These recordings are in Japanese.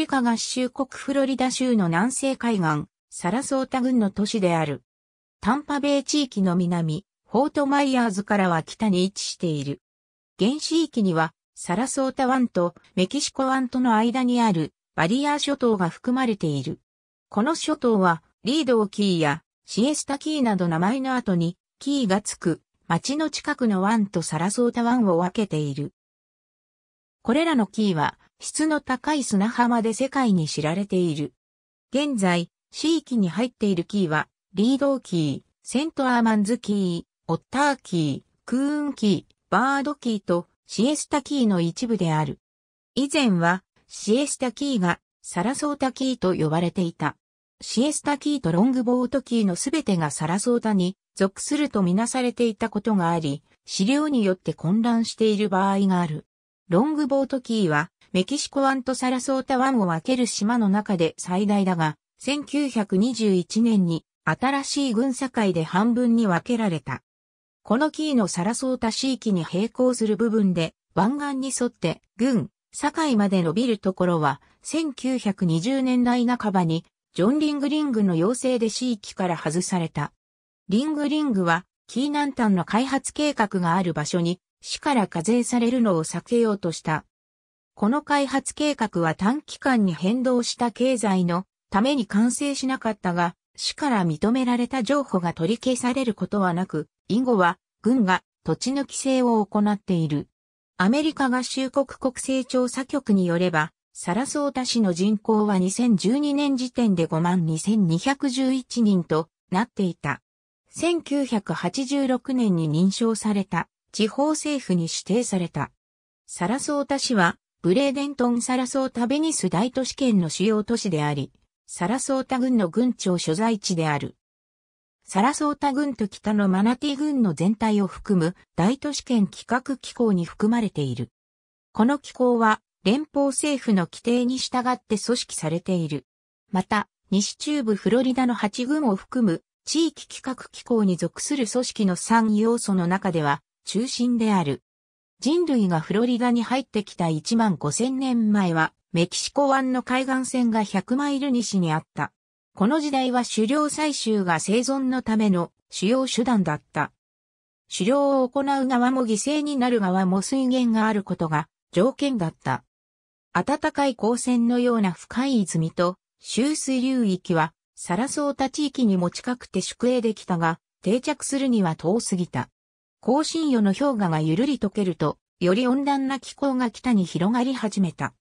リカ合衆国フロリダ州の南西海岸、サラソータ郡の都市である。タンパベイ地域の南、フォートマイヤーズからは北に位置している。原始域には、サラソータ湾とメキシコ湾との間にあるバリアー諸島が含まれている。この諸島は、リードーキーやシエスタキーなど名前の後に、キーがつく、町の近くの湾とサラソータ湾を分けている。これらのキーは、質の高い砂浜で世界に知られている。現在、地域に入っているキーは、リードーキー、セントアーマンズキー、オッターキー、クーンキー、バードキーとシエスタキーの一部である。以前は、シエスタキーがサラソータキーと呼ばれていた。シエスタキーとロングボートキーのすべてがサラソータに属するとみなされていたことがあり、資料によって混乱している場合がある。ロングボートキーはメキシコ湾とサラソータ湾を分ける島の中で最大だが、1921年に新しい軍境で半分に分けられた。このキーのサラソータ地域に並行する部分で湾岸に沿って軍境まで伸びるところは1920年代半ばにジョン・リングリングの要請で地域から外された。リングリングはキー南端の開発計画がある場所に市から課税されるのを避けようとしたこの開発計画は短期間に変動した経済のために完成しなかったが、市から認められた情報が取り消されることはなく、以後は軍が土地の規制を行っている。アメリカ合衆国国勢調査局によれば、サラソータ市の人口は2012年時点で52,211人となっていた。1986年に認証された地方政府に指定された。サラソータ市はブレーデントン・サラソータ・ベニス大都市圏の主要都市であり、サラソータ郡の郡庁所在地である。サラソータ郡と北のマナティ郡の全体を含む大都市圏企画機構に含まれている。この機構は連邦政府の規定に従って組織されている。また、西中部フロリダの8郡を含む地域企画機構に属する組織の3要素の中では中心である。人類がフロリダに入ってきた1万5000年前は、メキシコ湾の海岸線が100マイル西にあった。この時代は狩猟採集が生存のための主要手段だった。狩猟を行う側も犠牲になる側も水源があることが条件だった。暖かい光線のような深い泉と周水流域はサラソータ地域にも近くて宿営できたが、定着するには遠すぎた。高深油の氷河がゆるり溶けると、より温暖な気候が北に広がり始めた。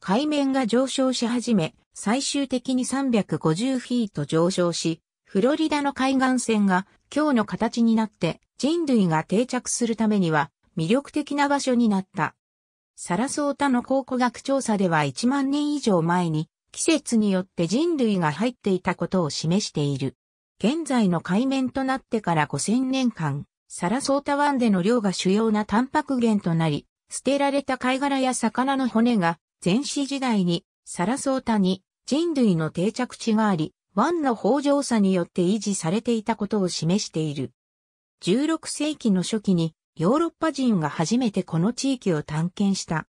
海面が上昇し始め、最終的に350フィート上昇し、フロリダの海岸線が今日の形になって人類が定着するためには魅力的な場所になった。サラソータの考古学調査では1万年以上前に季節によって人類が入っていたことを示している。現在の海面となってから5000年間、サラソータ湾での漁が主要なタンパク源となり、捨てられた貝殻や魚の骨が前史時代にサラソータに人類の定着地があり、湾の豊穣さによって維持されていたことを示している。16世紀の初期にヨーロッパ人が初めてこの地域を探検した。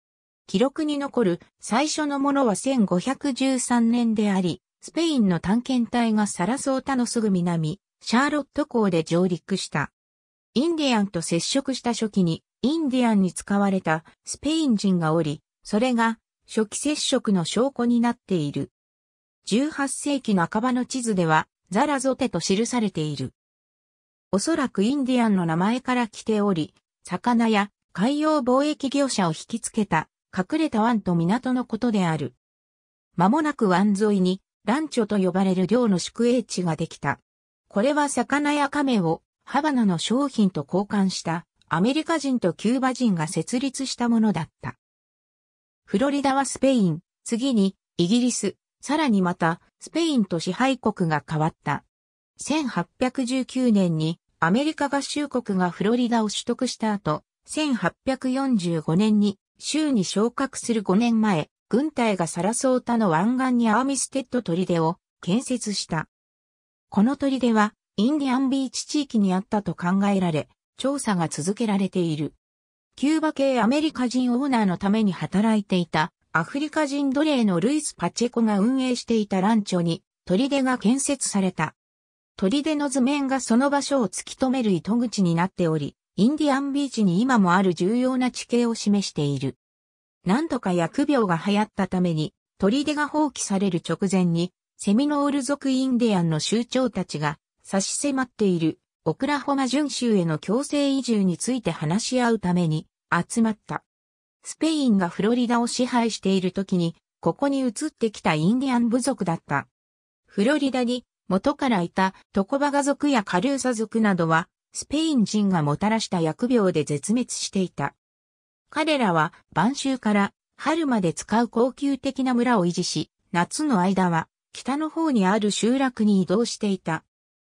記録に残る最初のものは1513年であり、スペインの探検隊がサラソータのすぐ南、シャーロット港で上陸した。インディアンと接触した初期に、インディアンに使われたスペイン人がおり、それが初期接触の証拠になっている。18世紀半ばの地図では、ザラゾテと記されている。おそらくインディアンの名前から来ており、魚や海洋貿易業者を引きつけた隠れた湾と港のことである。間もなく湾沿いにランチョと呼ばれる漁の宿営地ができた。これは魚や亀をハバナの商品と交換したアメリカ人とキューバ人が設立したものだった。フロリダはスペイン、次にイギリス、さらにまたスペインと支配国が変わった。1819年にアメリカ合衆国がフロリダを取得した後、1845年に州に昇格する5年前、軍隊がサラソータの湾岸にアーミステッド砦を建設した。この砦はインディアンビーチ地域にあったと考えられ、調査が続けられている。キューバ系アメリカ人オーナーのために働いていたアフリカ人奴隷のルイス・パチェコが運営していたランチョに砦が建設された。砦の図面がその場所を突き止める糸口になっており、インディアンビーチに今もある重要な地形を示している。何とか疫病が流行ったために、砦が放棄される直前に、セミノール族インディアンの州長たちが差し迫っているオクラホマ準州への強制移住について話し合うために集まった。スペインがフロリダを支配している時に、ここに移ってきたインディアン部族だった。フロリダに元からいたトコバガ族やカルーサ族などは、スペイン人がもたらした疫病で絶滅していた。彼らは晩秋から春まで使う高級的な村を維持し、夏の間は北の方にある集落に移動していた。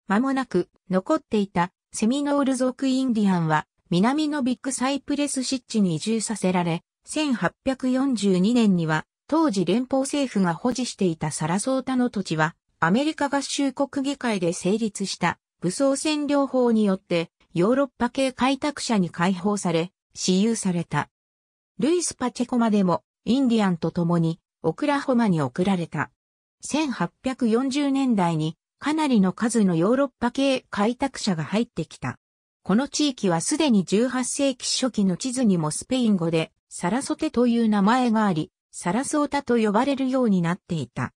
間もなく残っていたセミノール族インディアンは南のビッグサイプレス湿地に移住させられ、1842年には当時連邦政府が保持していたサラソータの土地はアメリカ合衆国議会で成立した武装占領法によってヨーロッパ系開拓者に解放され、私有された。ルイス・パチェコまでもインディアンと共にオクラホマに送られた。1840年代にかなりの数のヨーロッパ系開拓者が入ってきた。この地域はすでに18世紀初期の地図にもスペイン語でサラソテという名前があり、サラソータと呼ばれるようになっていた。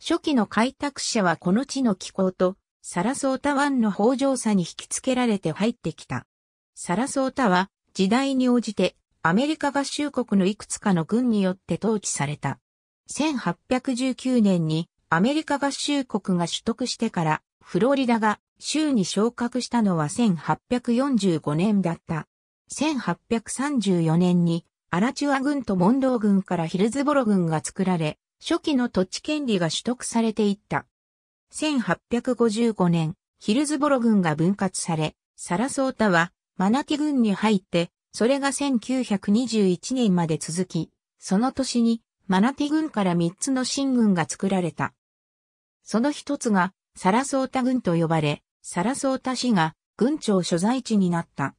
初期の開拓者はこの地の気候とサラソータ湾の豊穣さに引き付けられて入ってきた。サラソータは時代に応じてアメリカ合衆国のいくつかの軍によって統治された。1819年にアメリカ合衆国が取得してから、フロリダが州に昇格したのは1845年だった。1834年にアラチュア軍とモンロー軍からヒルズボロ軍が作られ、初期の土地権利が取得されていった。1855年、ヒルズボロ軍が分割され、サラソータはマナティ軍に入って、それが1921年まで続き、その年にマナティ軍から3つの新軍が作られた。その一つが、サラソータ郡と呼ばれ、サラソータ市が郡庁所在地になった。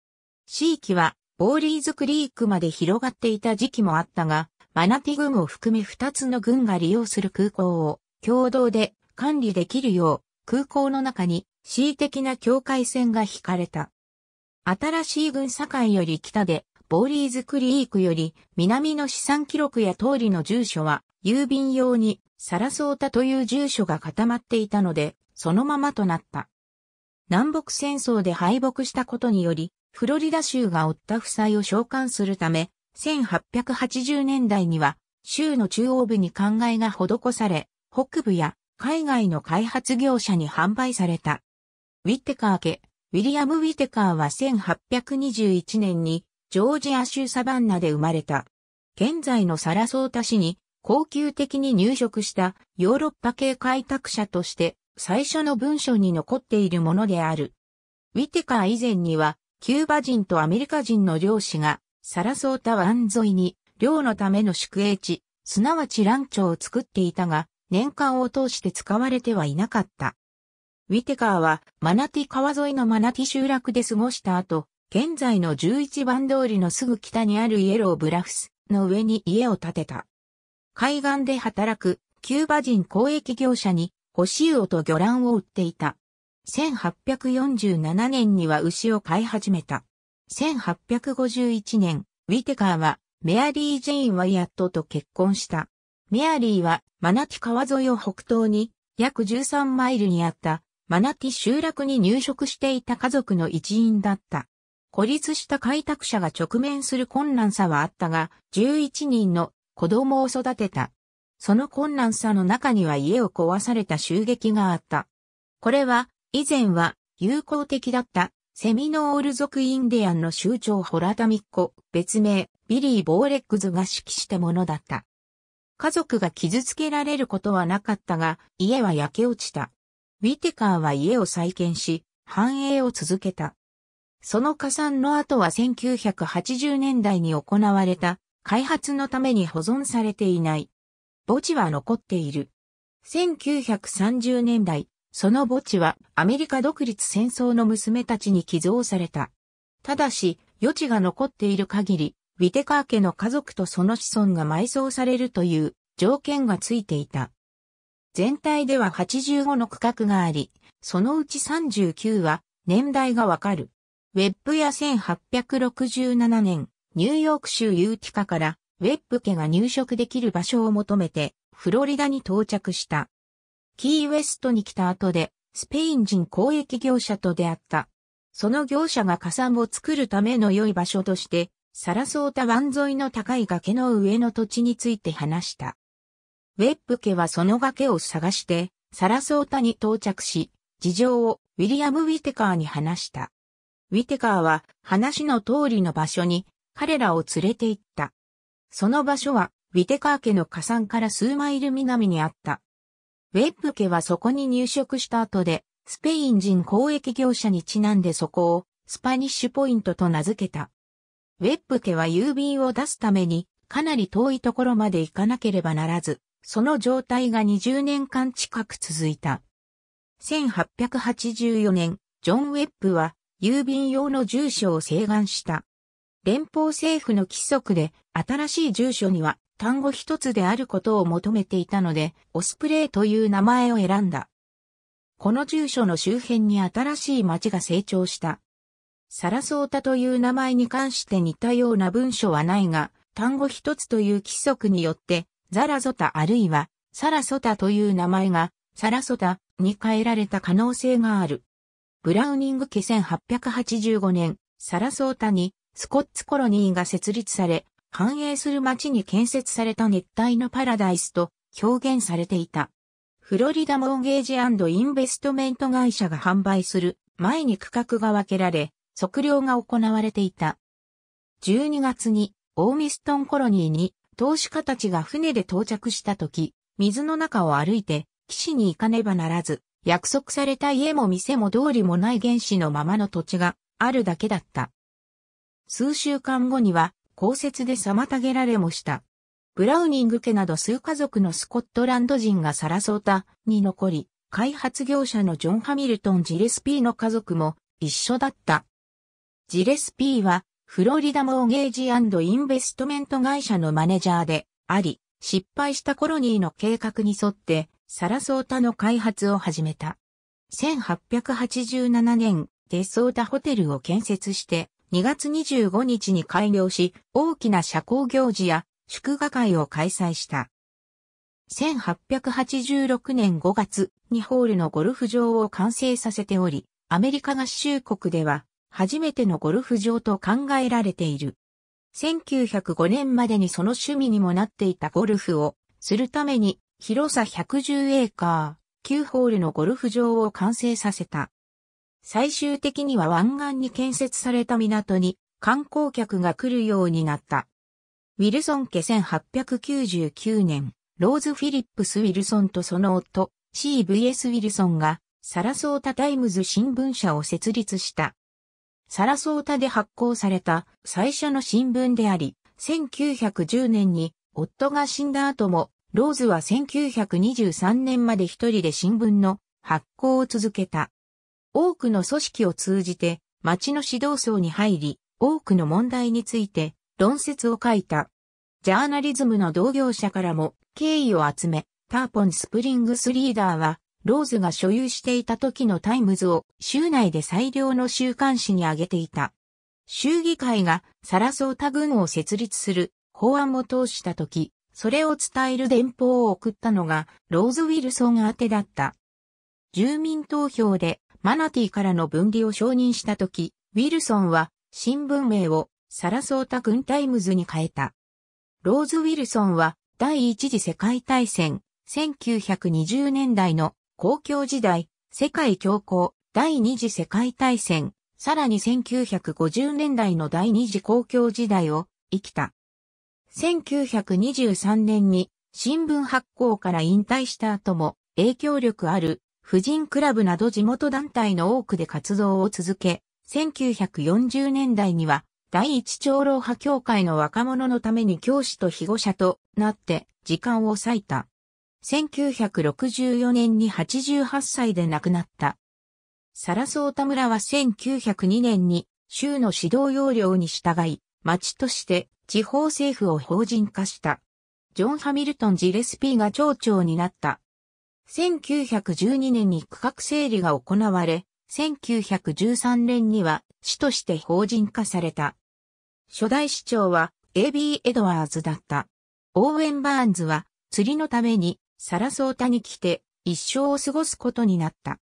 地域は、ボーリーズクリークまで広がっていた時期もあったが、マナティ郡を含め二つの郡が利用する空港を共同で管理できるよう、空港の中に恣意的な境界線が引かれた。新しい郡境より北で、ボーリーズクリークより南の資産記録や通りの住所は郵便用にサラソータという住所が固まっていたので、そのままとなった。南北戦争で敗北したことにより、フロリダ州が負った負債を召喚するため、1880年代には、州の中央部に灌漑が施され、北部や海外の開発業者に販売された。ウィッテカー家、ウィリアム・ウィッテカーは1821年にジョージア州サバンナで生まれた。現在のサラソータ市に恒久的に入植したヨーロッパ系開拓者として最初の文書に残っているものである。ウィテカー以前には、キューバ人とアメリカ人の漁師が、サラソータ湾沿いに、漁のための宿営地、すなわちランチョを作っていたが、年間を通して使われてはいなかった。ウィテカーは、マナティ川沿いのマナティ集落で過ごした後、現在の11番通りのすぐ北にあるイエローブラフスの上に家を建てた。海岸で働くキューバ人交易業者に干し魚と魚卵を売っていた。1847年には牛を飼い始めた。1851年、ウィテカーはメアリー・ジェイン・ワイアットと結婚した。メアリーはマナティ川沿いを北東に約13マイルにあったマナティ集落に入植していた家族の一員だった。孤立した開拓者が直面する困難さはあったが、11人の子供を育てた。その困難さの中には家を壊された襲撃があった。これは、以前は、友好的だった、セミノール族インディアンの州長ホラタミッコ、別名、ビリー・ボーレックズが指揮したものだった。家族が傷つけられることはなかったが、家は焼け落ちた。ウィテカーは家を再建し、繁栄を続けた。その加算の後は1980年代に行われた開発のために保存されていない。墓地は残っている。1930年代、その墓地はアメリカ独立戦争の娘たちに寄贈された。ただし、余地が残っている限り、ウィテカー家の家族とその子孫が埋葬されるという条件がついていた。全体では85の区画があり、そのうち39は年代がわかる。ウェップや1867年、ニューヨーク州ユーティカからウェップ家が入植できる場所を求めてフロリダに到着した。キーウエストに来た後でスペイン人交易業者と出会った。その業者が火山を作るための良い場所として、サラソータ湾沿いの高い崖の上の土地について話した。ウェップ家はその崖を探して、サラソータに到着し、事情をウィリアム・ウィテカーに話した。ウィテカーは話の通りの場所に彼らを連れて行った。その場所は、ウィテカー家の火山から数マイル南にあった。ウェップ家はそこに入植した後で、スペイン人交易業者にちなんでそこを、スパニッシュポイントと名付けた。ウェップ家は郵便を出すために、かなり遠いところまで行かなければならず、その状態が20年間近く続いた。1884年、ジョン・ウェップは郵便用の住所を請願した。連邦政府の規則で新しい住所には単語一つであることを求めていたので、オスプレイという名前を選んだ。この住所の周辺に新しい町が成長した。サラソータという名前に関して似たような文書はないが、単語一つという規則によって、ザラゾタあるいはサラソタという名前がサラソタに変えられた可能性がある。ブラウニング家1885年、サラソータにスコッツコロニーが設立され、繁栄する町に建設された熱帯のパラダイスと表現されていた。フロリダモーゲージインベストメント会社が販売する前に区画が分けられ、測量が行われていた。12月にオーミストンコロニーに投資家たちが船で到着した時、水の中を歩いて岸に行かねばならず、約束された家も店も通りもない原始のままの土地があるだけだった。数週間後には、降雪で妨げられもした。ブラウニング家など数家族のスコットランド人がサラソータに残り、開発業者のジョン・ハミルトン・ジレスピーの家族も一緒だった。ジレスピーはフロリダモーゲージインベストメント会社のマネジャーであり、失敗したコロニーの計画に沿ってサラソータの開発を始めた。1887年、デソータホテルを建設して2月25日に開業し、大きな社交行事や祝賀会を開催した。1886年5月にホールのゴルフ場を完成させており、アメリカ合衆国では初めてのゴルフ場と考えられている。1905年までにその趣味にもなっていたゴルフをするために広さ110エーカー、9ホールのゴルフ場を完成させた。最終的には湾岸に建設された港に観光客が来るようになった。ウィルソン家1899年、ローズ・フィリップス・ウィルソンとその夫、CVS ウィルソンが、サラソータ・タイムズ新聞社を設立した。サラソータで発行された最初の新聞であり、1910年に夫が死んだ後も、ローズは1923年まで一人で新聞の発行を続けた。多くの組織を通じて町の指導層に入り、多くの問題について論説を書いた。ジャーナリズムの同業者からも敬意を集め、ターポン・スプリングスリーダーは、ローズが所有していた時のタイムズを州内で最良の週刊誌に挙げていた。州議会がサラソータ軍を設立する法案を通した時、それを伝える電報を送ったのがローズ・ウィルソン宛てだった。住民投票でマナティからの分離を承認したとき、ウィルソンは新聞名をサラソータ軍タイムズに変えた。ローズ・ウィルソンは第一次世界大戦、1920年代の公共時代、世界恐慌、第二次世界大戦、さらに1950年代の第二次公共時代を生きた。1923年に新聞発行から引退した後も影響力ある婦人クラブなど地元団体の多くで活動を続け、1940年代には第一長老派協会の若者のために教師と被護者となって時間を割いた。1964年に88歳で亡くなった。サラソータ村は1902年に州の指導要領に従い、町として地方政府を法人化した。ジョン・ハミルトン・ジレスピーが町長になった1912年に区画整理が行われ、1913年には市として法人化された。初代市長は A.B. エドワーズだった。オーウェン・バーンズは釣りのためにサラソータに来て一生を過ごすことになった。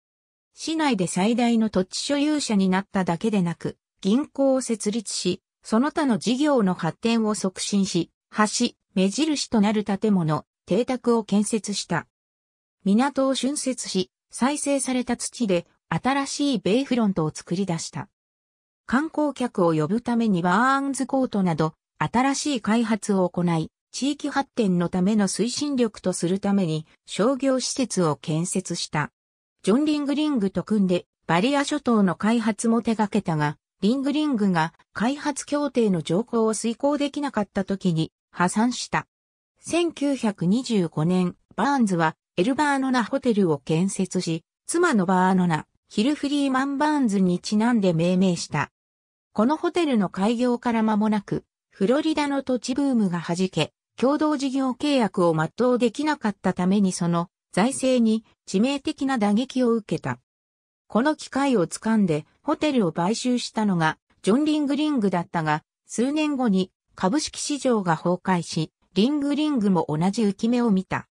市内で最大の土地所有者になっただけでなく、銀行を設立し、その他の事業の発展を促進し、橋、目印となる建物、邸宅を建設した。港を浚渫し、再生された土で新しいベイフロントを作り出した。観光客を呼ぶためにバーンズコートなど新しい開発を行い、地域発展のための推進力とするために商業施設を建設した。ジョン・リングリングと組んでバリア諸島の開発も手掛けたが、リングリングが開発協定の条項を遂行できなかった時に破産した。1925年、バーンズはエルバーノナホテルを建設し、妻のバーノナ、ヒル・フリーマン・バーンズにちなんで命名した。このホテルの開業から間もなく、フロリダの土地ブームが弾け、共同事業契約を全うできなかったためにその財政に致命的な打撃を受けた。この機会を掴んでホテルを買収したのがジョン・リングリングだったが、数年後に株式市場が崩壊し、リングリングも同じ浮き目を見た。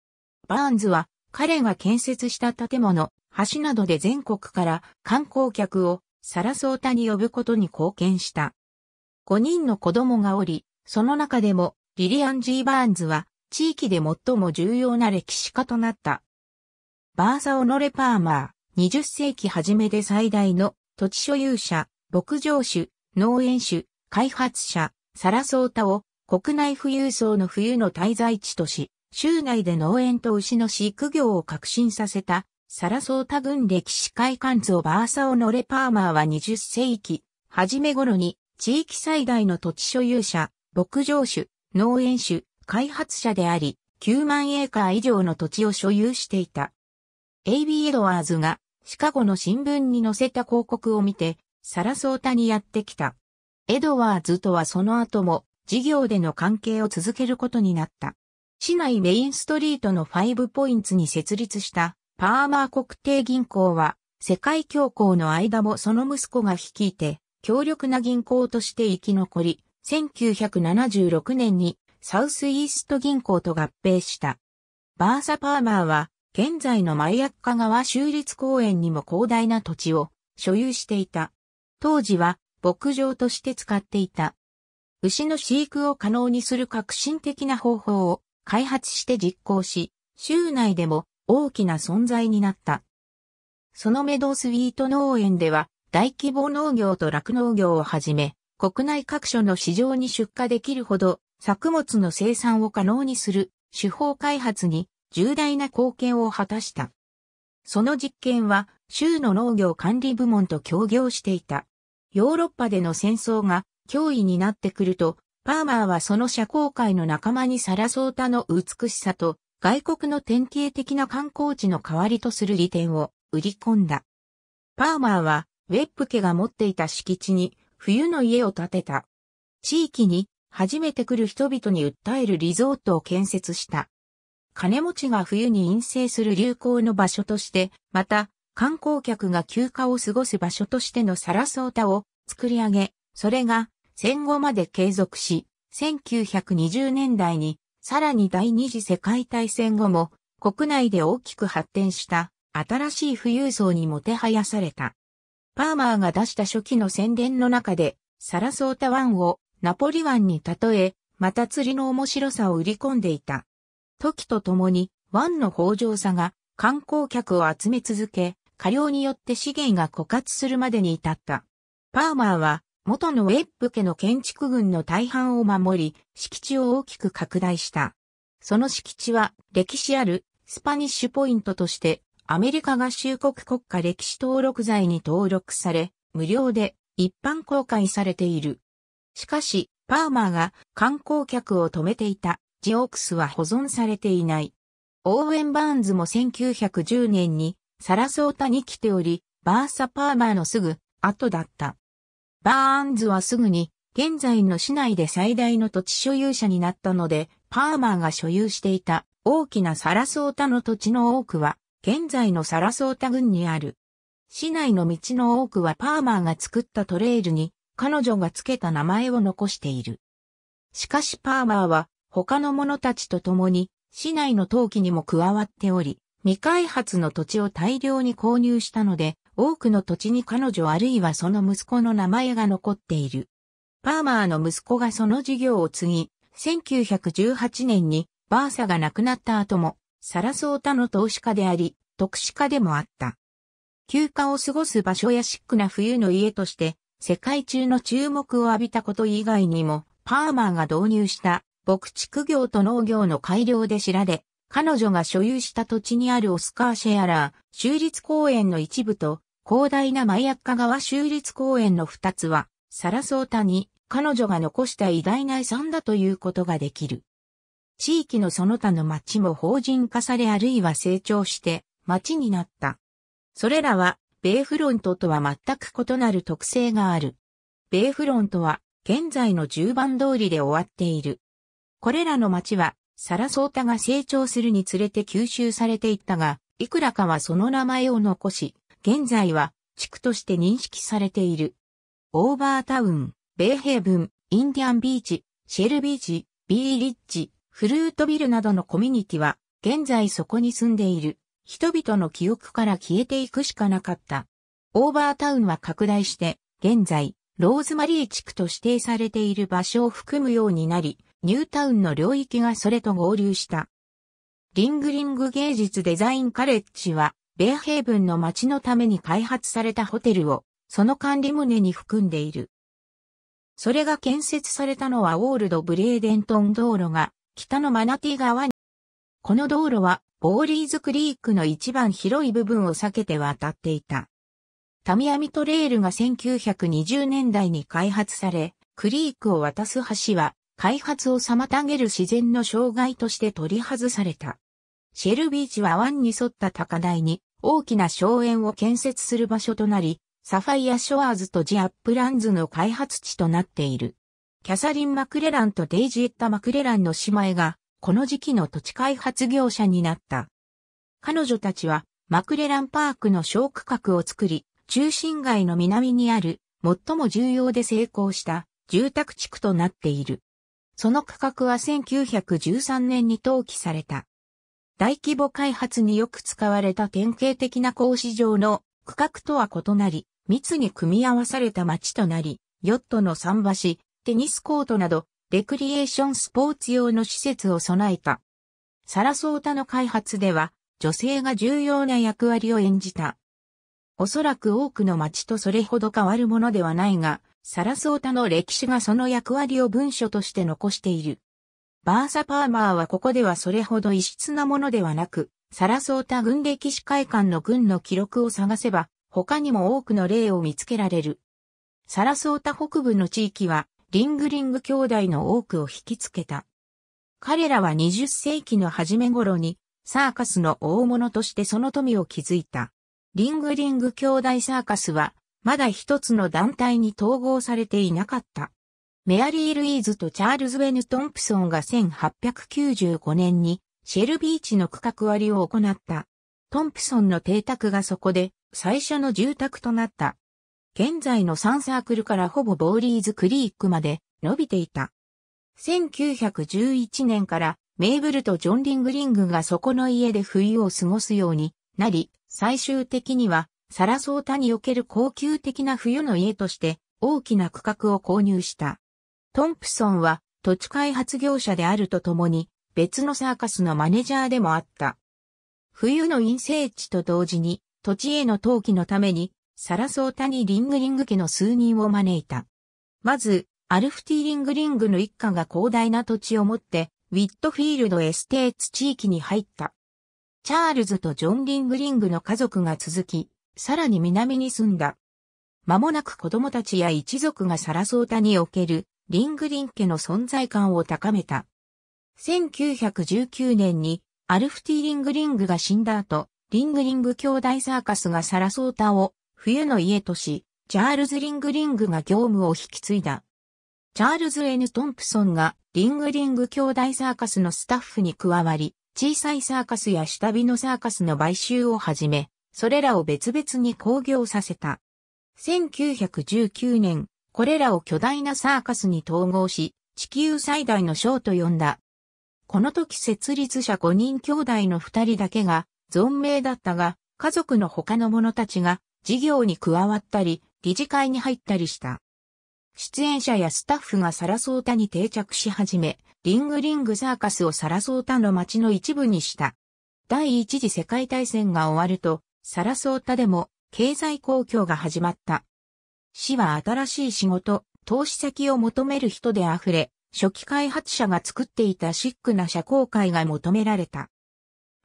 バーンズは彼が建設した建物、橋などで全国から観光客をサラソータに呼ぶことに貢献した。5人の子供がおり、その中でもリリアン・ジー・バーンズは地域で最も重要な歴史家となった。バーサ・オノレ・パーマー、20世紀初めで最大の土地所有者、牧場主、農園主、開発者、サラソータを国内富裕層の冬の滞在地とし、州内で農園と牛の飼育業を革新させた、サラソータ軍歴史会館ゾバーサオノレパーマーは20世紀、初め頃に地域最大の土地所有者、牧場主、農園主、開発者であり、9万エーカー以上の土地を所有していた。AB エドワーズがシカゴの新聞に載せた広告を見て、サラソータにやってきた。エドワーズとはその後も事業での関係を続けることになった。市内メインストリートのファイブポインツに設立したパーマー国定銀行は世界恐慌の間もその息子が率いて強力な銀行として生き残り、1976年にサウスイースト銀行と合併した。バーサ・パーマーは現在のマイアッカ川州立公園にも広大な土地を所有していた。当時は牧場として使っていた。牛の飼育を可能にする革新的な方法を開発して実行し、州内でも大きな存在になった。そのメドスウィート農園では大規模農業と酪農業をはじめ、国内各所の市場に出荷できるほど作物の生産を可能にする手法開発に重大な貢献を果たした。その実験は州の農業管理部門と協業していた。ヨーロッパでの戦争が脅威になってくるとパーマーはその社交界の仲間にサラソータの美しさと外国の典型的な観光地の代わりとする利点を売り込んだ。パーマーはウェップ家が持っていた敷地に冬の家を建てた。地域に初めて来る人々に訴えるリゾートを建設した。金持ちが冬に陰性する流行の場所として、また観光客が休暇を過ごす場所としてのサラソータを作り上げ、それが戦後まで継続し、1920年代にさらに第二次世界大戦後も国内で大きく発展した新しい富裕層にもてはやされた。パーマーが出した初期の宣伝の中でサラソータ湾をナポリ湾に例え、また釣りの面白さを売り込んでいた。時とともに湾の豊穣さが観光客を集め続け、過料によって資源が枯渇するまでに至った。パーマーは元のウェップ家の建築群の大半を守り、敷地を大きく拡大した。その敷地は歴史あるスパニッシュポイントとしてアメリカ合衆国国家歴史登録財に登録され、無料で一般公開されている。しかし、パーマーが観光客を止めていたジオークスは保存されていない。オーウェン・バーンズも1910年にサラソータに来ており、バーサ・パーマーのすぐ後だった。バーンズはすぐに、現在の市内で最大の土地所有者になったので、パーマーが所有していた大きなサラソータの土地の多くは、現在のサラソータ郡にある。市内の道の多くはパーマーが作ったトレイルに、彼女が付けた名前を残している。しかしパーマーは、他の者たちと共に、市内の陶器にも加わっており、未開発の土地を大量に購入したので、多くの土地に彼女あるいはその息子の名前が残っている。パーマーの息子がその事業を継ぎ、1918年にバーサが亡くなった後も、サラソータの投資家であり、特殊家でもあった。休暇を過ごす場所やシックな冬の家として、世界中の注目を浴びたこと以外にも、パーマーが導入した牧畜業と農業の改良で知られ、彼女が所有した土地にあるオスカーシェアラー、州立公園の一部と広大なマイアッカ川州立公園の二つは、サラソータに彼女が残した偉大な遺産だということができる。地域のその他の町も法人化されあるいは成長して町になった。それらは、ベイフロントとは全く異なる特性がある。ベイフロントは、現在の十番通りで終わっている。これらの町は、サラソータが成長するにつれて吸収されていったが、いくらかはその名前を残し、現在は地区として認識されている。オーバータウン、ベイヘーブン、インディアンビーチ、シェルビーチ、ビーリッジ、フルートビルなどのコミュニティは、現在そこに住んでいる人々の記憶から消えていくしかなかった。オーバータウンは拡大して、現在、ローズマリー地区と指定されている場所を含むようになり、ニュータウンの領域がそれと合流した。リングリング芸術デザインカレッジは、ベ兵ヘイブンの町のために開発されたホテルを、その管理棟に含んでいる。それが建設されたのはオールド・ブレーデントン道路が北のマナティ川に。この道路はボーリーズクリークの一番広い部分を避けて渡っていた。タミヤミトレールが1920年代に開発され、クリークを渡す橋は開発を妨げる自然の障害として取り外された。シェルビーチは湾に沿った高台に大きな荘園を建設する場所となり、サファイア・ショアーズとジ・アップランズの開発地となっている。キャサリン・マクレランとデイジエッタ・マクレランの姉妹が、この時期の土地開発業者になった。彼女たちは、マクレランパークの小区画を作り、中心街の南にある、最も重要で成功した住宅地区となっている。その区画は1913年に登記された。大規模開発によく使われた典型的な格子状の区画とは異なり、密に組み合わされた街となり、ヨットの桟橋、テニスコートなど、レクリエーションスポーツ用の施設を備えた。サラソータの開発では、女性が重要な役割を演じた。おそらく多くの街とそれほど変わるものではないが、サラソータの歴史がその役割を文書として残している。バーサ・パーマーはここではそれほど異質なものではなく、サラソータ軍歴史会館の軍の記録を探せば、他にも多くの例を見つけられる。サラソータ北部の地域は、リングリング兄弟の多くを引きつけた。彼らは20世紀の初め頃に、サーカスの大物としてその富を築いた。リングリング兄弟サーカスは、まだ一つの団体に統合されていなかった。メアリー・ルイーズとチャールズ・ウェヌ・トンプソンが1895年にシェルビーチの区画割を行った。トンプソンの邸宅がそこで最初の住宅となった。現在のサンサークルからほぼボーリーズクリークまで伸びていた。1911年からメーブルとジョン・リングリングがそこの家で冬を過ごすようになり、最終的にはサラソータにおける高級的な冬の家として大きな区画を購入した。トンプソンは土地開発業者であるとともに別のサーカスのマネジャーでもあった。冬の陰性地と同時に土地への投機のためにサラソータにリングリング家の数人を招いた。まず、アルフティーリングリングの一家が広大な土地を持ってウィットフィールドエステーツ地域に入った。チャールズとジョン・リングリングの家族が続き、さらに南に住んだ。間もなく子供たちや一族がサラソータにおけるリングリン家の存在感を高めた。1919年にアルフティ・リングリングが死んだ後、リングリング兄弟サーカスがサラソータを冬の家とし、チャールズ・リングリングが業務を引き継いだ。チャールズ・ N・ トンプソンがリングリング兄弟サーカスのスタッフに加わり、小さいサーカスや下火のサーカスの買収をはじめ、それらを別々に興行させた。1919年、これらを巨大なサーカスに統合し、地球最大のショーと呼んだ。この時設立者5人兄弟の2人だけが存命だったが、家族の他の者たちが事業に加わったり、理事会に入ったりした。出演者やスタッフがサラソータに定着し始め、リングリングサーカスをサラソータの街の一部にした。第一次世界大戦が終わると、サラソータでも経済公共が始まった。市は新しい仕事、投資先を求める人で溢れ、初期開発者が作っていたシックな社交界が求められた。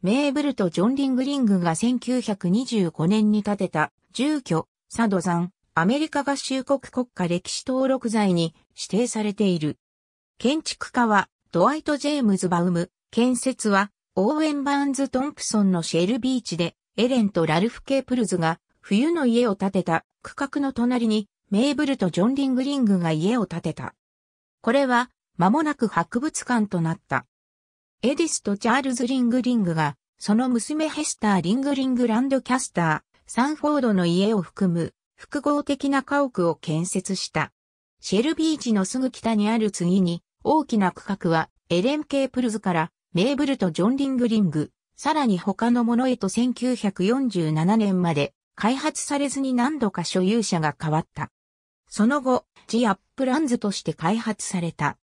メーブルとジョン・リングリングが1925年に建てた住居、サドザン、アメリカ合衆国国家歴史登録財に指定されている。建築家はドワイト・ジェームズ・バウム、建設はオーウェン・バーンズ・トンプソンのシェルビーチでエレンとラルフ・ケープルズが冬の家を建てた区画の隣にメーブルとジョン・リングリングが家を建てた。これは間もなく博物館となった。エディスとチャールズ・リングリングがその娘ヘスター・リングリングランドキャスター、サンフォードの家を含む複合的な家屋を建設した。シェルビーチのすぐ北にある次に大きな区画はエレン・ケープルズからメーブルとジョン・リングリング、さらに他のものへと1947年まで開発されずに何度か所有者が変わった。その後、ジアップランズとして開発された。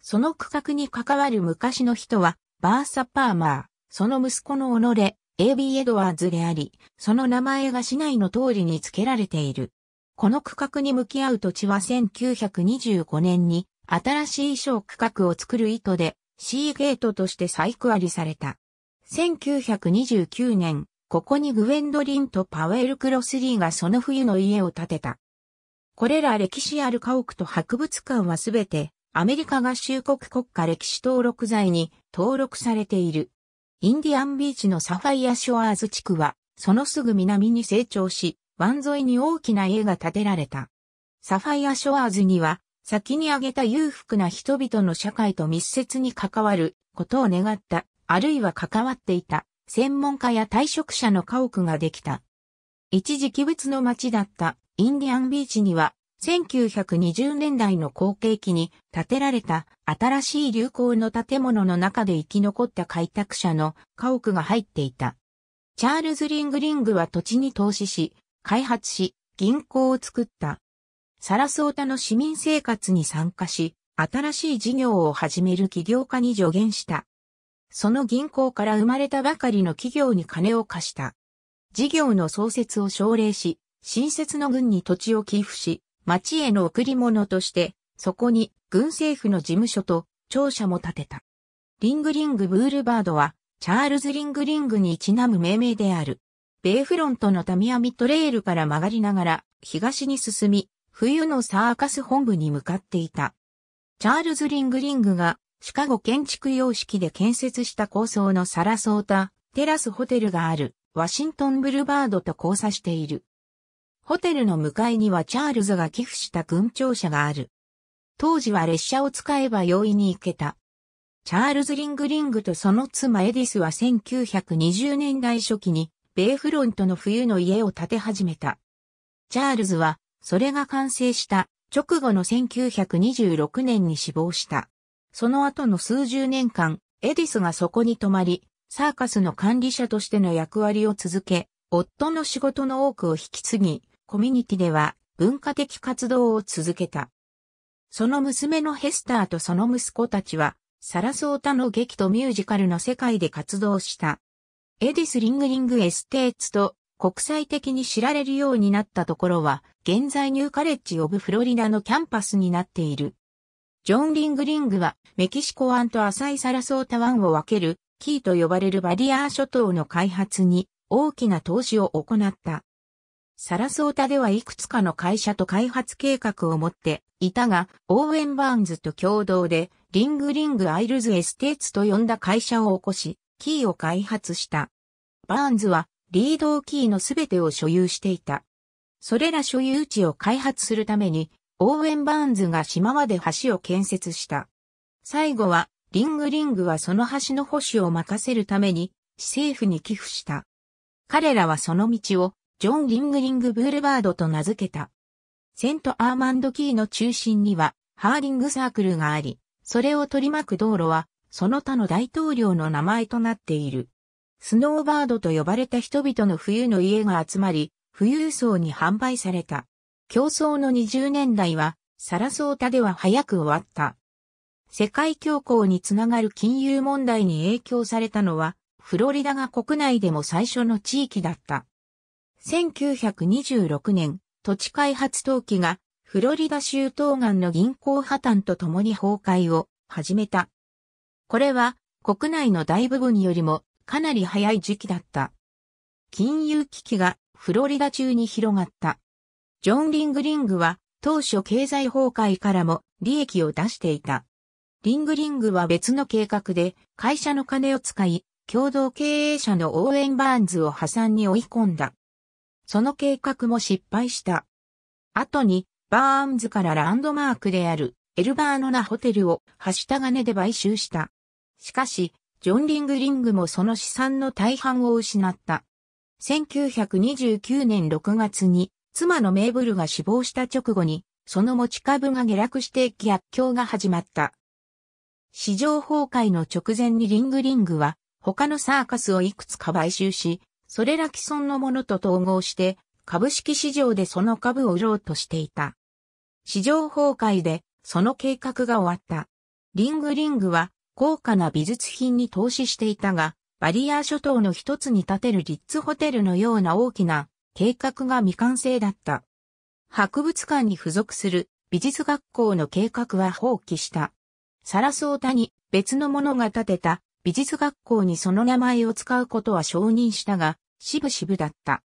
その区画に関わる昔の人は、バーサ・パーマー、その息子の己、AB エドワーズであり、その名前が市内の通りに付けられている。この区画に向き合う土地は1925年に新しい小区画を作る意図でシーゲートとして再区割りされた。1929年、ここにグウェンドリンとパウエル・クロスリーがその冬の家を建てた。これら歴史ある家屋と博物館はすべてアメリカ合衆国国家歴史登録財に登録されている。インディアンビーチのサファイアショアーズ地区は、そのすぐ南に成長し、湾沿いに大きな家が建てられた。サファイアショアーズには、先に挙げた裕福な人々の社会と密接に関わることを願った、あるいは関わっていた専門家や退職者の家屋ができた。一時期物の街だったインディアンビーチには、1920年代の後継期に建てられた新しい流行の建物の中で生き残った開拓者の家屋が入っていた。チャールズ・リングリングは土地に投資し、開発し、銀行を作った。サラソータの市民生活に参加し、新しい事業を始める起業家に助言した。その銀行から生まれたばかりの企業に金を貸した。事業の創設を奨励し、新設の軍に土地を寄付し、町への贈り物として、そこに軍政府の事務所と庁舎も建てた。リングリングブールバードは、チャールズ・リングリングにちなむ命名である。米フロントのタミアミトレールから曲がりながら、東に進み、冬のサーカス本部に向かっていた。チャールズ・リングリングがシカゴ建築様式で建設した高層のサラソータ、テラスホテルがある、ワシントンブルバードと交差している。ホテルの向かいにはチャールズが寄付した軍庁舎がある。当時は列車を使えば容易に行けた。チャールズ・リングリングとその妻エディスは1920年代初期に、ベイフロントの冬の家を建て始めた。チャールズは、それが完成した直後の1926年に死亡した。その後の数十年間、エディスがそこに泊まり、サーカスの管理者としての役割を続け、夫の仕事の多くを引き継ぎ、コミュニティでは文化的活動を続けた。その娘のヘスターとその息子たちは、サラソータの劇とミュージカルの世界で活動した。エディス・リングリング・エステーツと国際的に知られるようになったところは、現在ニューカレッジ・オブ・フロリダのキャンパスになっている。ジョン・リングリングは、メキシコ湾と浅いサラソータ湾を分ける、キーと呼ばれるバリアー諸島の開発に大きな投資を行った。サラソータではいくつかの会社と開発計画を持っていたが、オーウェン・バーンズと共同で、リングリング・アイルズ・エステーツと呼んだ会社を起こし、キーを開発した。バーンズは、リード・ーキーのすべてを所有していた。それら所有地を開発するために、オーウェン・バーンズが島まで橋を建設した。最後は、リングリングはその橋の保守を任せるために、市政府に寄付した。彼らはその道を、ジョン・リングリング・ブールバードと名付けた。セント・アーマンド・キーの中心には、ハーリング・サークルがあり、それを取り巻く道路は、その他の大統領の名前となっている。スノーバードと呼ばれた人々の冬の家が集まり、富裕層に販売された。競争の20年代は、サラソータでは早く終わった。世界恐慌につながる金融問題に影響されたのは、フロリダが国内でも最初の地域だった。1926年、土地開発投機がフロリダ州東岸の銀行破綻とともに崩壊を始めた。これは国内の大部分よりもかなり早い時期だった。金融危機がフロリダ中に広がった。ジョン・リングリングは当初経済崩壊からも利益を出していた。リングリングは別の計画で会社の金を使い、共同経営者のオーエン・バーンズを破産に追い込んだ。その計画も失敗した。後に、バーンズからランドマークであるエルバーノナホテルをはした金で買収した。しかし、ジョン・リングリングもその資産の大半を失った。1929年6月に妻のメーブルが死亡した直後に、その持ち株が下落して逆境が始まった。市場崩壊の直前にリングリングは、他のサーカスをいくつか買収し、それら既存のものと統合して、株式市場でその株を売ろうとしていた。市場崩壊で、その計画が終わった。リングリングは、高価な美術品に投資していたが、バリア諸島の一つに建てるリッツホテルのような大きな計画が未完成だった。博物館に付属する美術学校の計画は放棄した。サラソータに別の者が建てた美術学校にその名前を使うことは承認したが、しぶしぶだった。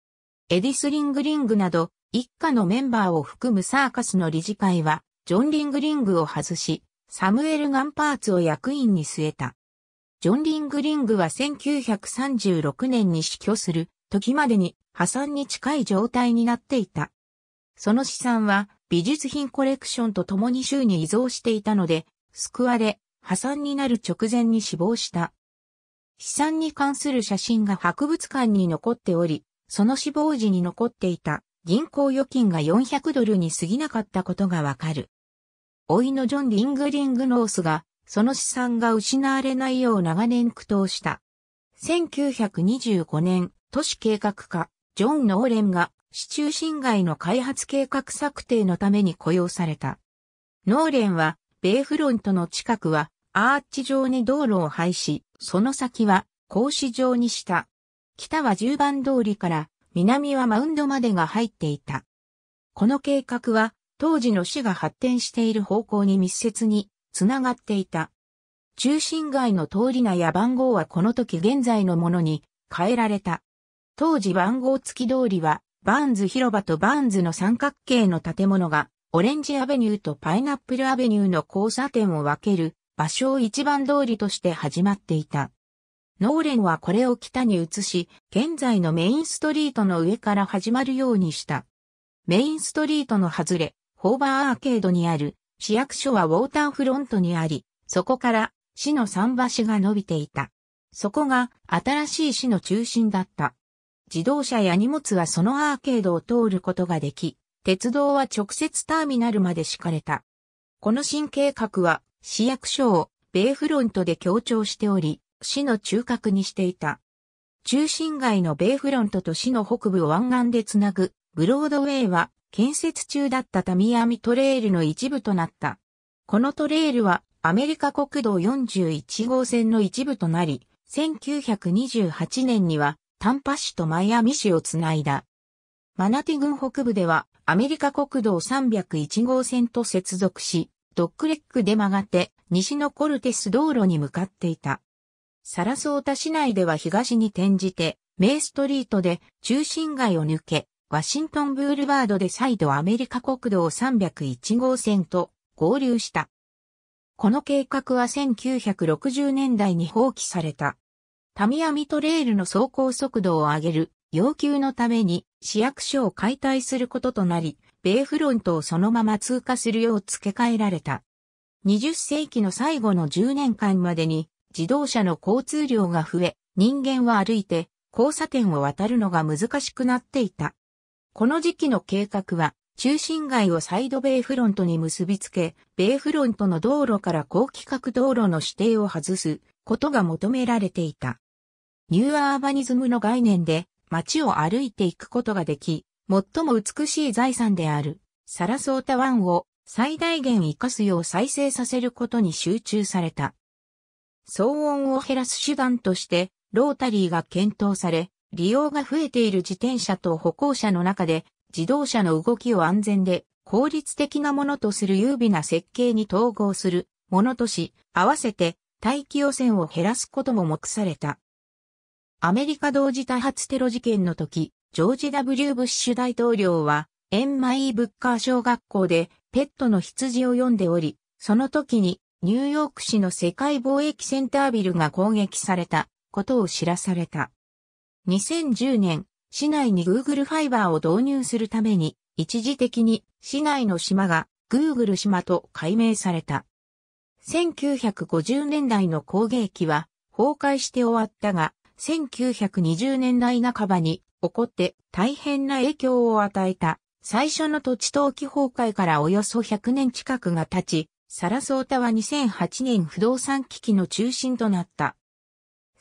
エディス・リングリングなど、一家のメンバーを含むサーカスの理事会は、ジョン・リングリングを外し、サムエル・ガンパーツを役員に据えた。ジョン・リングリングは1936年に死去する時までに破産に近い状態になっていた。その資産は美術品コレクションと共に州に依存していたので、救われ、破産になる直前に死亡した。資産に関する写真が博物館に残っており、その死亡時に残っていた銀行預金が400ドルに過ぎなかったことがわかる。老いのジョン・リングリングノースが、その資産が失われないよう長年苦闘した。1925年、都市計画家、ジョン・ノーレンが、市中心街の開発計画策定のために雇用された。ノーレンは、ベイフロントの近くは、アーチ状に道路を廃し、その先は、格子状にした。北は10番通りから、南はマウンドまでが入っていた。この計画は、当時の市が発展している方向に密接に、つながっていた。中心街の通り名や番号はこの時現在のものに変えられた。当時番号付き通りは、バーンズ広場とバーンズの三角形の建物が、オレンジアベニューとパイナップルアベニューの交差点を分ける場所を一番通りとして始まっていた。ノーレンはこれを北に移し、現在のメインストリートの上から始まるようにした。メインストリートの外れ、ホーバーアーケードにある市役所はウォーターフロントにあり、そこから市の桟橋が伸びていた。そこが新しい市の中心だった。自動車や荷物はそのアーケードを通ることができ、鉄道は直接ターミナルまで敷かれた。この新計画は市役所を米フロントで強調しており、市の中核にしていた。中心街の米フロントと市の北部を湾岸でつなぐブロードウェイは建設中だったタミヤミトレールの一部となった。このトレールはアメリカ国道41号線の一部となり、1928年にはタンパ市とマイアミ市をつないだ。マナティ郡北部ではアメリカ国道301号線と接続し、ドックレックで曲がって西のコルテス道路に向かっていた。サラソータ市内では東に転じて、メイストリートで中心街を抜け、ワシントンブールバードで再度アメリカ国道301号線と合流した。この計画は1960年代に放棄された。タミヤミトレールの走行速度を上げる要求のために市役所を解体することとなり、米フロントをそのまま通過するよう付け替えられた。20世紀の最後の10年間までに自動車の交通量が増え、人間は歩いて交差点を渡るのが難しくなっていた。この時期の計画は中心街をサイドベイフロントに結びつけ、ベイフロントの道路から高規格道路の指定を外すことが求められていた。ニューアーバニズムの概念で街を歩いていくことができ、最も美しい財産であるサラソータ湾を最大限活かすよう再生させることに集中された。騒音を減らす手段としてロータリーが検討され、利用が増えている自転車と歩行者の中で自動車の動きを安全で効率的なものとする優美な設計に統合するものとし、合わせて大気汚染を減らすことも目された。アメリカ同時多発テロ事件の時、ジョージ・ W・ ブッシュ大統領は、エンマイ・ブッカー小学校でペットの羊を読んでおり、その時にニューヨーク市の世界貿易センタービルが攻撃されたことを知らされた。2010年、市内に Google ファイバーを導入するために、一時的に市内の島が Google 島と改名された。1950年代の攻撃は崩壊して終わったが、1920年代半ばに起こって大変な影響を与えた最初の土地投機崩壊からおよそ100年近くが経ち、サラソータは2008年不動産危機の中心となった。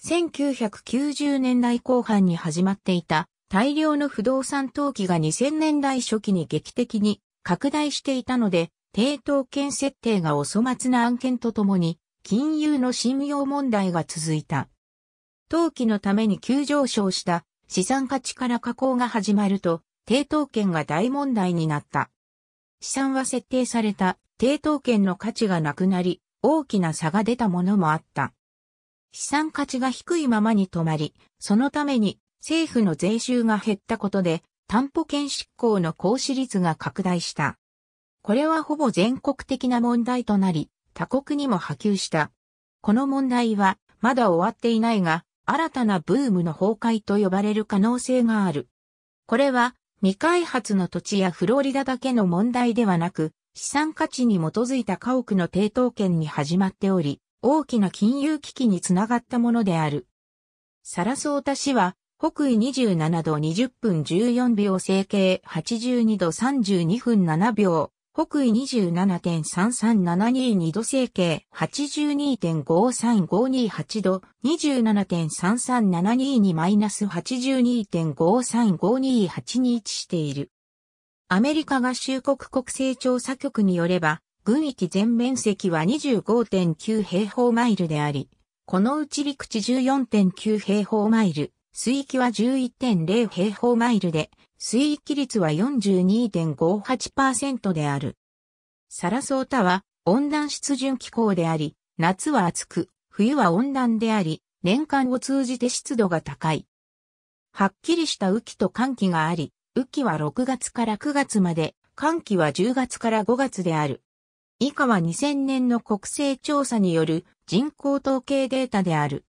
1990年代後半に始まっていた大量の不動産投機が2000年代初期に劇的に拡大していたので、低等権設定がお粗末な案件とともに、金融の信用問題が続いた。投機のために急上昇した資産価値から加工が始まると、抵当権が大問題になった。資産は設定された抵当権の価値がなくなり、大きな差が出たものもあった。資産価値が低いままに止まり、そのために政府の税収が減ったことで、担保権執行の行使率が拡大した。これはほぼ全国的な問題となり、他国にも波及した。この問題はまだ終わっていないが、新たなブームの崩壊と呼ばれる可能性がある。これは未開発の土地やフロリダだけの問題ではなく、資産価値に基づいた家屋の低等権に始まっており、大きな金融危機につながったものである。サラソータ市は、北緯27度20分14秒整形82度32分7秒、北緯27.33722度整形82.53528度27.33722-82.53528に位置している。アメリカ合衆国国勢調査局によれば、軍域全面積は25.9平方マイルであり、このうち陸地14.9平方マイル、水域は11.0平方マイルで、水域率は42.58%である。サラソータは温暖湿潤気候であり、夏は暑く、冬は温暖であり、年間を通じて湿度が高い。はっきりした雨季と寒季があり、雨季は6月から9月まで、寒季は10月から5月である。以下は2000年の国勢調査による人口統計データである。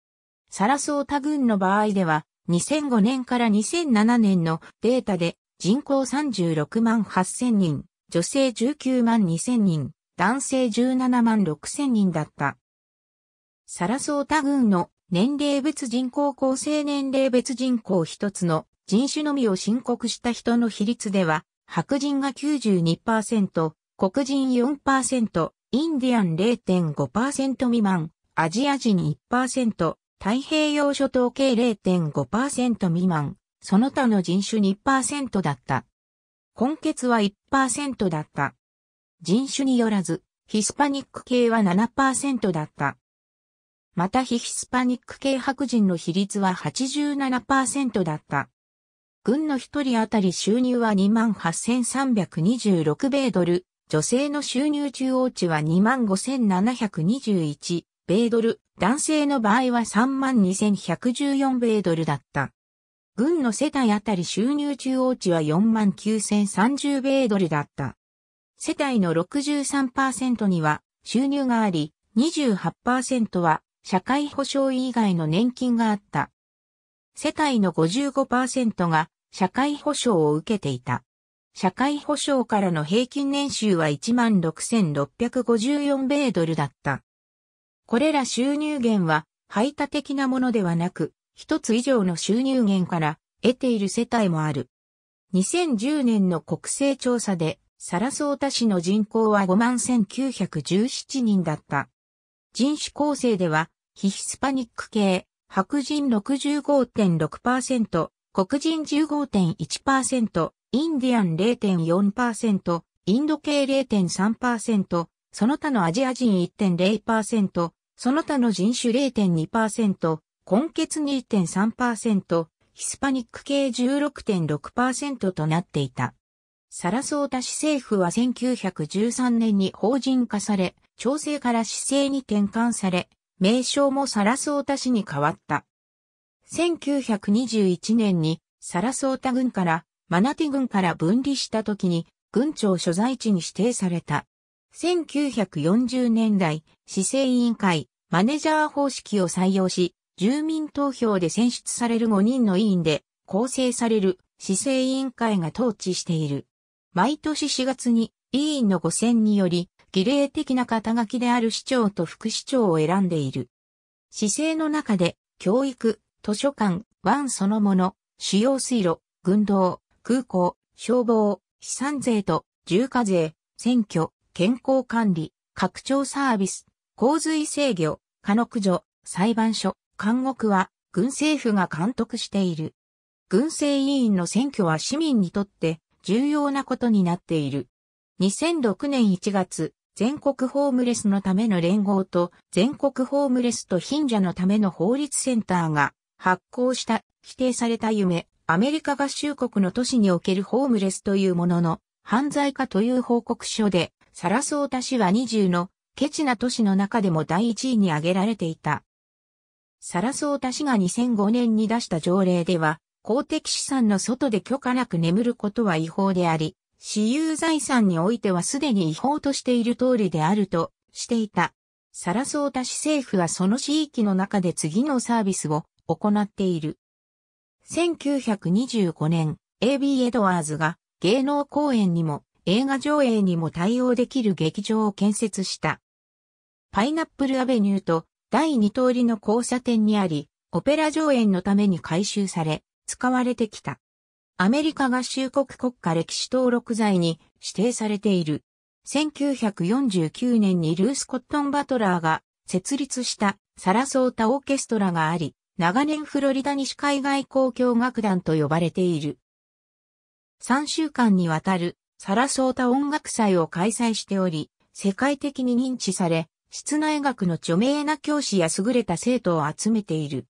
サラソータ群の場合では、2005年から2007年のデータで人口36万8000人、女性19万2000人、男性17万6000人だった。サラソータ郡の年齢別人口構成年齢別人口一つの人種のみを申告した人の比率では、白人が92%、黒人4%、インディアン0.5%未満、アジア人1%、太平洋諸島計0.5%未満、その他の人種2%だった。根血は1%だった。人種によらず、ヒスパニック系は7%だった。また非ヒスパニック系白人の比率は87%だった。軍の一人当たり収入は28,326米ドル、女性の収入中央値は25,721米ドル、男性の場合は32,114米ドルだった。軍の世帯あたり収入中央値は49,030米ドルだった。世帯の63%には収入があり、28%は社会保障以外の年金があった。世帯の55%が社会保障を受けていた。社会保障からの平均年収は16,654米ドルだった。これら収入源は排他的なものではなく、一つ以上の収入源から得ている世帯もある。2010年の国勢調査で、サラソータ市の人口は51,917人だった。人種構成では、ヒヒスパニック系、白人65.6%、黒人15.1%、インディアン0.4%、インド系0.3%、その他のアジア人1.0%、その他の人種0.2%、根血2.3%、ヒスパニック系16.6%となっていた。サラソータ市政府は1913年に法人化され、調整から市政に転換され、名称もサラソータ市に変わった。1921年にサラソータ郡からマナティ郡から分離した時に郡庁所在地に指定された。1940年代、市政委員会、マネジャー方式を採用し、住民投票で選出される5人の委員で構成される市政委員会が統治している。毎年4月に委員の5選により、儀礼的な肩書きである市長と副市長を選んでいる。市政の中で、教育、図書館、湾そのもの、主要水路、軍道、空港、消防、資産税と、重課税、選挙、健康管理、拡張サービス、洪水制御、科の除、裁判所、監獄は軍政府が監督している。軍政委員の選挙は市民にとって重要なことになっている。2006年1月、全国ホームレスのための連合と全国ホームレスと貧者のための法律センターが発行した否定された夢、アメリカ合衆国の都市におけるホームレスというものの犯罪化という報告書でサラソータ市は20のケチな都市の中でも第1位に挙げられていた。サラソータ市が2005年に出した条例では、公的資産の外で許可なく眠ることは違法であり、私有財産においてはすでに違法としている通りであるとしていた。サラソータ市政府はその市域の中で次のサービスを行っている。1925年、AB エドワーズが芸能公演にも映画上映にも対応できる劇場を建設した。パイナップルアベニューと第二通りの交差点にあり、オペラ上演のために改修され、使われてきた。アメリカ合衆国国家歴史登録財に指定されている。1949年にルース・コットン・バトラーが設立したサラソータオーケストラがあり、長年フロリダ西海外交響楽団と呼ばれている。3週間にわたるサラソータ音楽祭を開催しており、世界的に認知され、室内学の著名な教師や優れた生徒を集めている。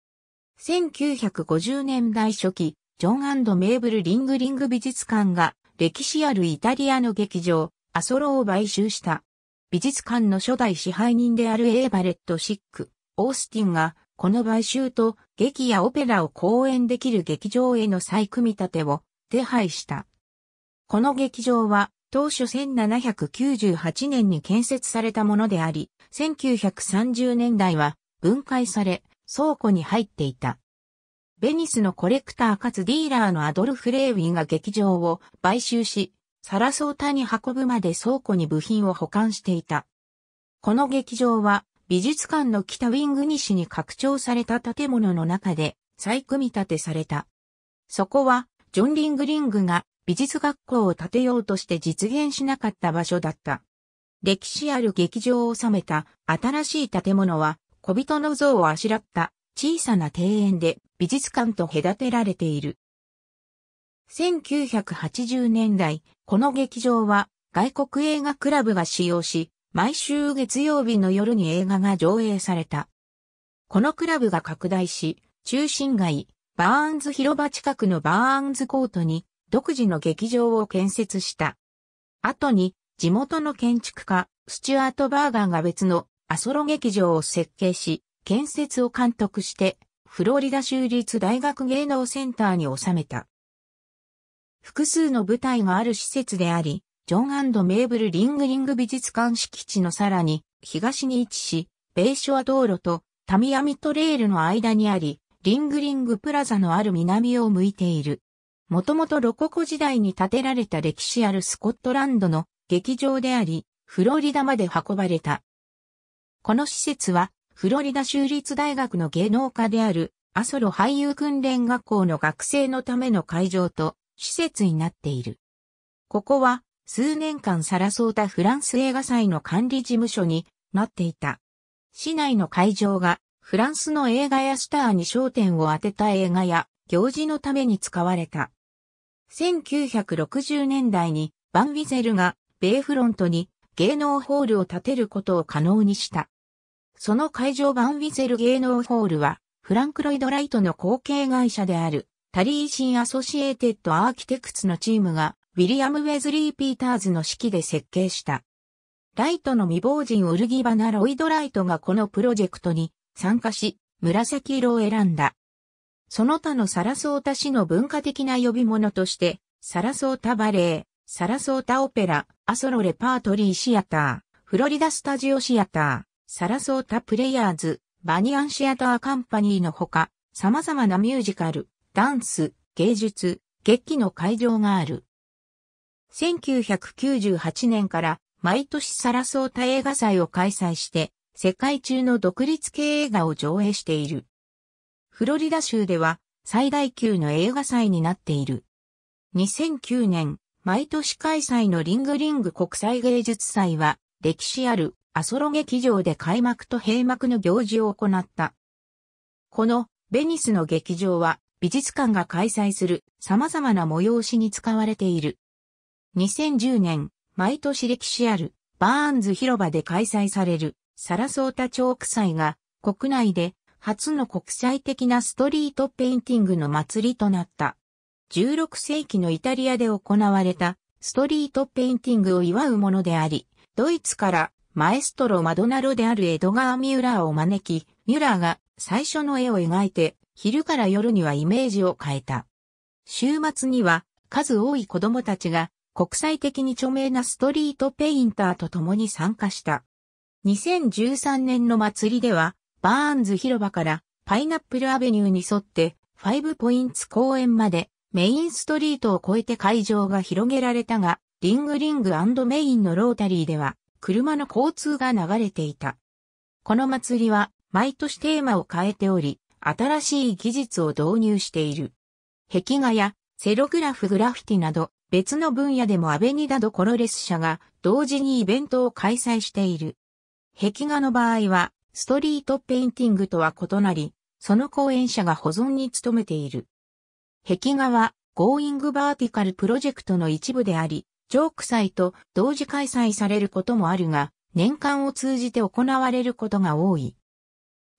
1950年代初期、ジョンメーブル・リングリング美術館が歴史あるイタリアの劇場、アソロを買収した。美術館の初代支配人であるエーバレット・シック、オースティンが、この買収と劇やオペラを公演できる劇場への再組み立てを手配した。この劇場は当初1798年に建設されたものであり、1930年代は分解され倉庫に入っていた。ベニスのコレクターかつディーラーのアドルフ・レーウィンが劇場を買収し、サラソータに運ぶまで倉庫に部品を保管していた。この劇場は美術館の北ウィング西に拡張された建物の中で再組み立てされた。そこはジョン・リングリングが美術学校を建てようとして実現しなかった場所だった。歴史ある劇場を収めた新しい建物は小人の像をあしらった小さな庭園で美術館と隔てられている。1980年代、この劇場は外国映画クラブが使用し、毎週月曜日の夜に映画が上映された。このクラブが拡大し、中心街、バーンズ広場近くのバーンズコートに独自の劇場を建設した。後に、地元の建築家、スチュアート・バーガーが別のアソロ劇場を設計し、建設を監督して、フロリダ州立大学芸能センターに収めた。複数の舞台がある施設であり、ジョンメーブル・リングリング美術館敷地のさらに、東に位置し、ベイショア道路とタミヤミトレールの間にあり、リングリングプラザのある南を向いている。もともとロココ時代に建てられた歴史あるスコットランドの劇場であり、フロリダまで運ばれた。この施設は、フロリダ州立大学の芸能家である、アソロ俳優訓練学校の学生のための会場と、施設になっている。ここは、数年間サラソータフランス映画祭の管理事務所になっていた。市内の会場が、フランスの映画やスターに焦点を当てた映画や、行事のために使われた。1960年代にバンウィゼルがベイフロントに芸能ホールを建てることを可能にした。その会場バンウィゼル芸能ホールは、フランク・ロイド・ライトの後継会社である、タリー・シン・アソシエーテッド・アーキテクツのチームが、ウィリアム・ウェズリー・ピーターズの指揮で設計した。ライトの未亡人ウルギバナ・ロイド・ライトがこのプロジェクトに参加し、紫色を選んだ。その他のサラソータ市の文化的な呼び物として、サラソータバレー、サラソータオペラ、アソロレパートリーシアター、フロリダスタジオシアター、サラソータプレイヤーズ、バニアンシアターカンパニーのほか、様々なミュージカル、ダンス、芸術、劇の会場がある。1998年から毎年サラソータ映画祭を開催して、世界中の独立系映画を上映している。フロリダ州では最大級の映画祭になっている。2009年、毎年開催のリングリング国際芸術祭は、歴史あるアソロ劇場で開幕と閉幕の行事を行った。このベニスの劇場は美術館が開催する様々な催しに使われている。2010年、毎年歴史あるバーンズ広場で開催されるサラソータチョーク祭が国内で初の国際的なストリートペインティングの祭りとなった。16世紀のイタリアで行われたストリートペインティングを祝うものであり、ドイツからマエストロ・マドナロであるエドガー・ミューラーを招き、ミュラーが最初の絵を描いて、昼から夜にはイメージを変えた。週末には数多い子供たちが国際的に著名なストリートペインターと共に参加した。2013年の祭りではバーンズ広場からパイナップルアベニューに沿ってファイブポインツ公園までメインストリートを越えて会場が広げられたが、リングリングメインのロータリーでは車の交通が流れていた。この祭りは毎年テーマを変えており、新しい技術を導入している。壁画やセログラフグラフィティなど別の分野でもアベニダドコロレス社が同時にイベントを開催している。壁画の場合はストリートペインティングとは異なり、その講演者が保存に努めている。壁画は、ゴーイングバーティカルプロジェクトの一部であり、ジョーク祭と同時開催されることもあるが、年間を通じて行われることが多い。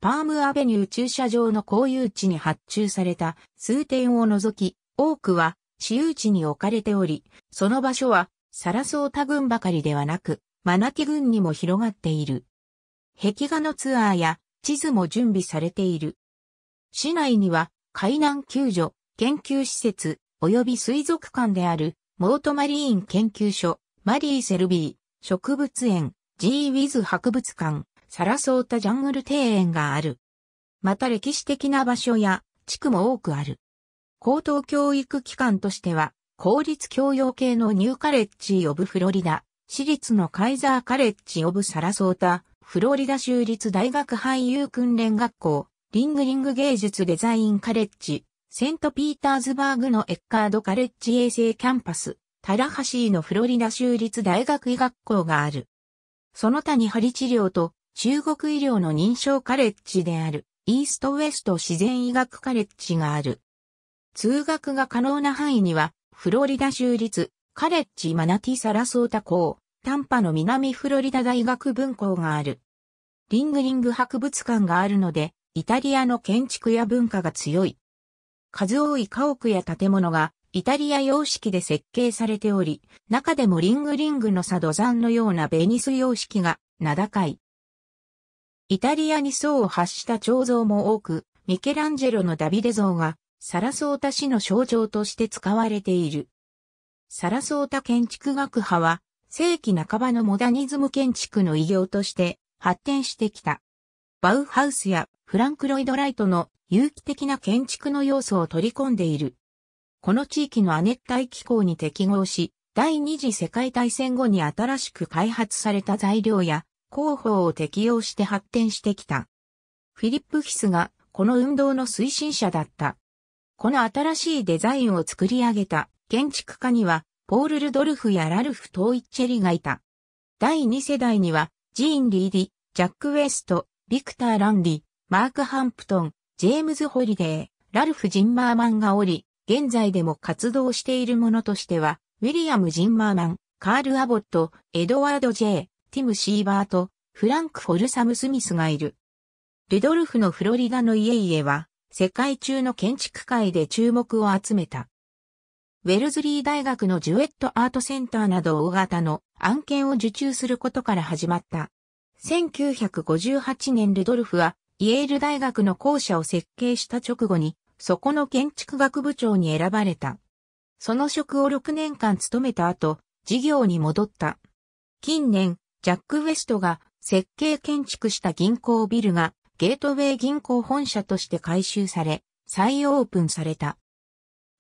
パームアベニュー駐車場の公有地に発注された数点を除き、多くは私有地に置かれており、その場所はサラソータ軍ばかりではなく、マナティ郡にも広がっている。壁画のツアーや地図も準備されている。市内には海難救助、研究施設、及び水族館である、モートマリーン研究所、マリーセルビー、植物園、ジーウィズ博物館、サラソータジャングル庭園がある。また歴史的な場所や地区も多くある。高等教育機関としては、公立教養系のニューカレッジ・オブ・フロリダ、私立のカイザー・カレッジ・オブ・サラソータ、フロリダ州立大学俳優訓練学校、リングリング芸術デザインカレッジ、セントピーターズバーグのエッカードカレッジ衛星キャンパス、タラハシーのフロリダ州立大学医学校がある。その他に針治療と中国医療の認証カレッジであるイーストウェスト自然医学カレッジがある。通学が可能な範囲にはフロリダ州立カレッジマナティサラソータ校、タンパの南フロリダ大学分校がある。リングリング博物館があるので、イタリアの建築や文化が強い。数多い家屋や建物がイタリア様式で設計されており、中でもリングリングの佐土山のようなベニス様式が名高い。イタリアに層を発した彫像も多く、ミケランジェロのダビデ像がサラソータ氏の象徴として使われている。サラソータ建築学派は世紀半ばのモダニズム建築の偉業として発展してきた。バウハウスやフランク・ロイド・ライトの有機的な建築の要素を取り込んでいる。この地域の亜熱帯気候に適合し、第二次世界大戦後に新しく開発された材料や広報を適用して発展してきた。フィリップ・ヒスがこの運動の推進者だった。この新しいデザインを作り上げた建築家にはポール・ルドルフやラルフ・トーイッチェリがいた。第2世代には、ジーン・リーディ、ジャック・ウェスト、ビクター・ランディ、マーク・ハンプトン、ジェームズ・ホリデー、ラルフ・ジンマーマンがおり、現在でも活動しているものとしては、ウィリアム・ジンマーマン、カール・アボット、エドワード・ジェイ、ティム・シーバーと、フランク・フォルサム・スミスがいる。ルドルフのフロリダの家々は、世界中の建築界で注目を集めた。ウェルズリー大学のジュエットアートセンターなど大型の案件を受注することから始まった。1958年ルドルフは、イェール大学の校舎を設計した直後に、そこの建築学部長に選ばれた。その職を6年間務めた後、事業に戻った。近年、ジャック・ウェストが設計建築した銀行ビルがゲートウェイ銀行本社として改修され、再オープンされた。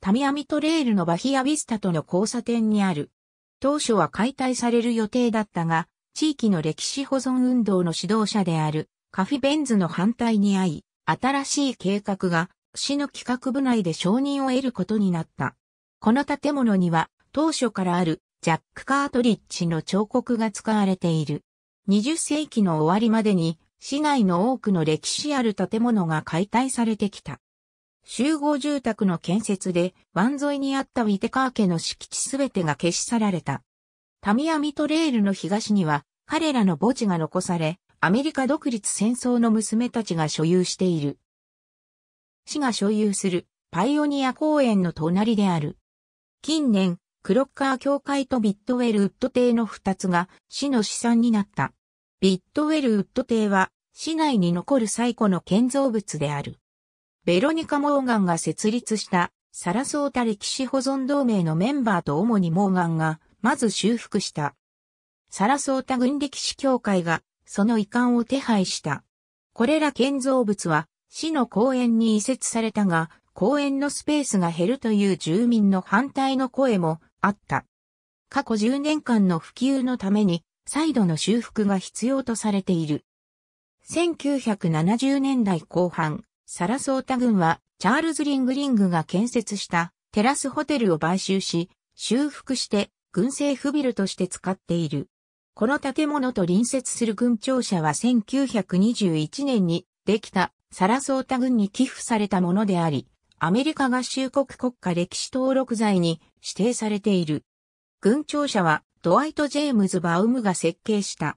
タミアミトレールのバヒアビスタとの交差点にある。当初は解体される予定だったが、地域の歴史保存運動の指導者であるカフィベンズの反対に遭い、新しい計画が市の企画部内で承認を得ることになった。この建物には当初からあるジャック・カートリッジの彫刻が使われている。20世紀の終わりまでに市内の多くの歴史ある建物が解体されてきた。集合住宅の建設で湾沿いにあったウィテカー家の敷地すべてが消し去られた。タミヤミトレールの東には彼らの墓地が残され、アメリカ独立戦争の娘たちが所有している。市が所有するパイオニア公園の隣である。近年、クロッカー協会とビットウェルウッド邸の二つが市の資産になった。ビットウェルウッド邸は市内に残る最古の建造物である。ベロニカ・モーガンが設立したサラソータ歴史保存同盟のメンバーと主にモーガンがまず修復した。サラソータ軍歴史協会がその遺憾を手配した。これら建造物は市の公園に移設されたが公園のスペースが減るという住民の反対の声もあった。過去10年間の普及のために再度の修復が必要とされている。1970年代後半、サラソータ軍は、チャールズ・リングリングが建設したテラスホテルを買収し、修復して軍政府ビルとして使っている。この建物と隣接する軍庁舎は1921年にできたサラソータ軍に寄付されたものであり、アメリカ合衆国国家歴史登録財に指定されている。軍庁舎はドワイト・ジェームズ・バウムが設計した。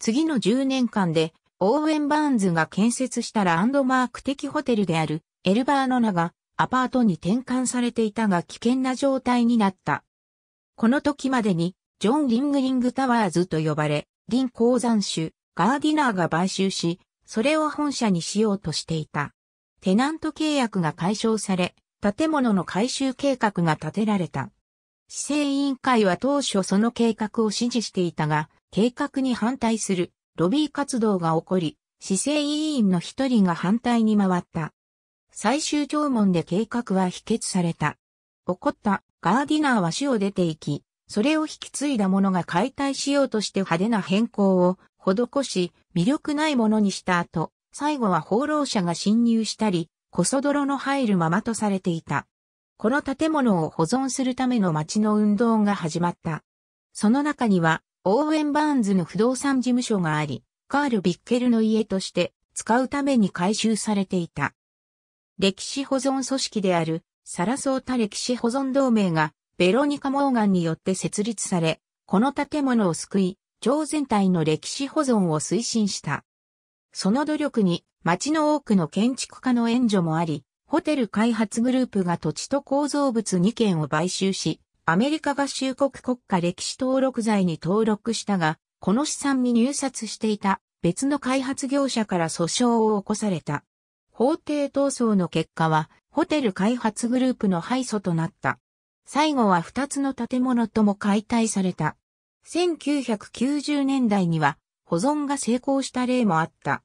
次の10年間でオーウェン・バーンズが建設したランドマーク的ホテルであるエルバーノナがアパートに転換されていたが危険な状態になった。この時までにジョン・リングリング・タワーズと呼ばれ、リン鉱山主、ガーディナーが買収し、それを本社にしようとしていた。テナント契約が解消され、建物の改修計画が立てられた。市政委員会は当初その計画を支持していたが、計画に反対するロビー活動が起こり、市政委員の一人が反対に回った。最終聴聞で計画は否決された。怒ったガーディナーは市を出て行き、それを引き継いだ者が解体しようとして派手な変更を施し、魅力ないものにした後、最後は放浪者が侵入したり、こそ泥の入るままとされていた。この建物を保存するための町の運動が始まった。その中には、オーウェン・バーンズの不動産事務所があり、カール・ビッケルの家として使うために改修されていた。歴史保存組織であるサラソータ歴史保存同盟がベロニカ・モーガンによって設立され、この建物を救い、町全体の歴史保存を推進した。その努力に町の多くの建築家の援助もあり、ホテル開発グループが土地と構造物2件を買収し、アメリカ合衆国国家歴史登録罪に登録したが、この資産に入札していた別の開発業者から訴訟を起こされた。法廷闘争の結果は、ホテル開発グループの敗訴となった。最後は2つの建物とも解体された。1990年代には保存が成功した例もあった。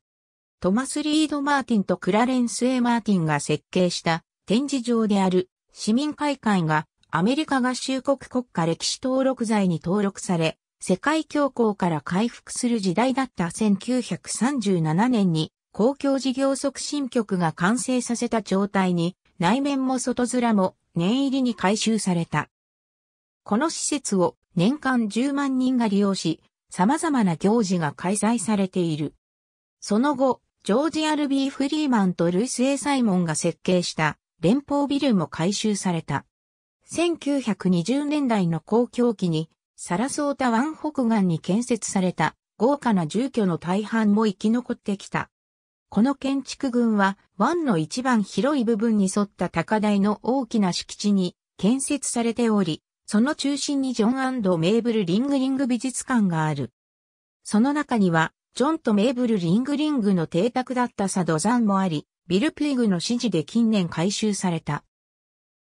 トマス・リード・マーティンとクラレンス・エ・マーティンが設計した展示場である市民会館がアメリカ合衆国国家歴史登録財に登録され、世界恐慌から回復する時代だった1937年に公共事業促進局が完成させた状態に内面も外面も念入りに改修された。この施設を年間10万人が利用し、様々な行事が開催されている。その後、ジョージ・アルビー・フリーマンとルイス・エサイモンが設計した連邦ビルも改修された。1920年代の公共期に、サラソータ湾北岸に建設された豪華な住居の大半も生き残ってきた。この建築群は湾の一番広い部分に沿った高台の大きな敷地に建設されており、その中心にジョンメーブル・リングリング美術館がある。その中には、ジョンとメーブル・リングリングの邸宅だったサドザンもあり、ビル・プイグの指示で近年改修された。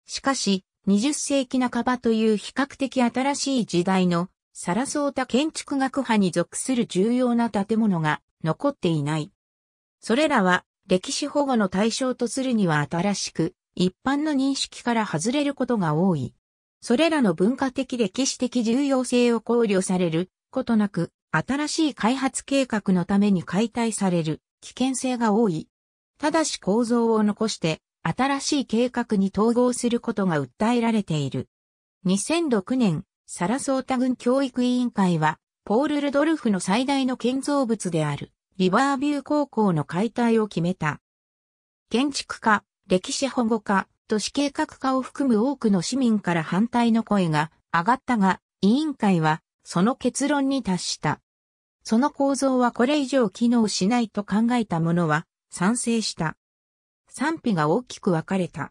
しかし、20世紀半ばという比較的新しい時代のサラソータ建築学派に属する重要な建物が残っていない。それらは歴史保護の対象とするには新しく、一般の認識から外れることが多い。それらの文化的歴史的重要性を考慮されることなく、新しい開発計画のために解体される危険性が多い。ただし構造を残して新しい計画に統合することが訴えられている。2006年、サラソータ軍教育委員会は、ポール・ルドルフの最大の建造物である、リバービュー高校の解体を決めた。建築家、歴史保護家、都市計画家を含む多くの市民から反対の声が上がったが、委員会はその結論に達した。その構造はこれ以上機能しないと考えた者は賛成した。賛否が大きく分かれた。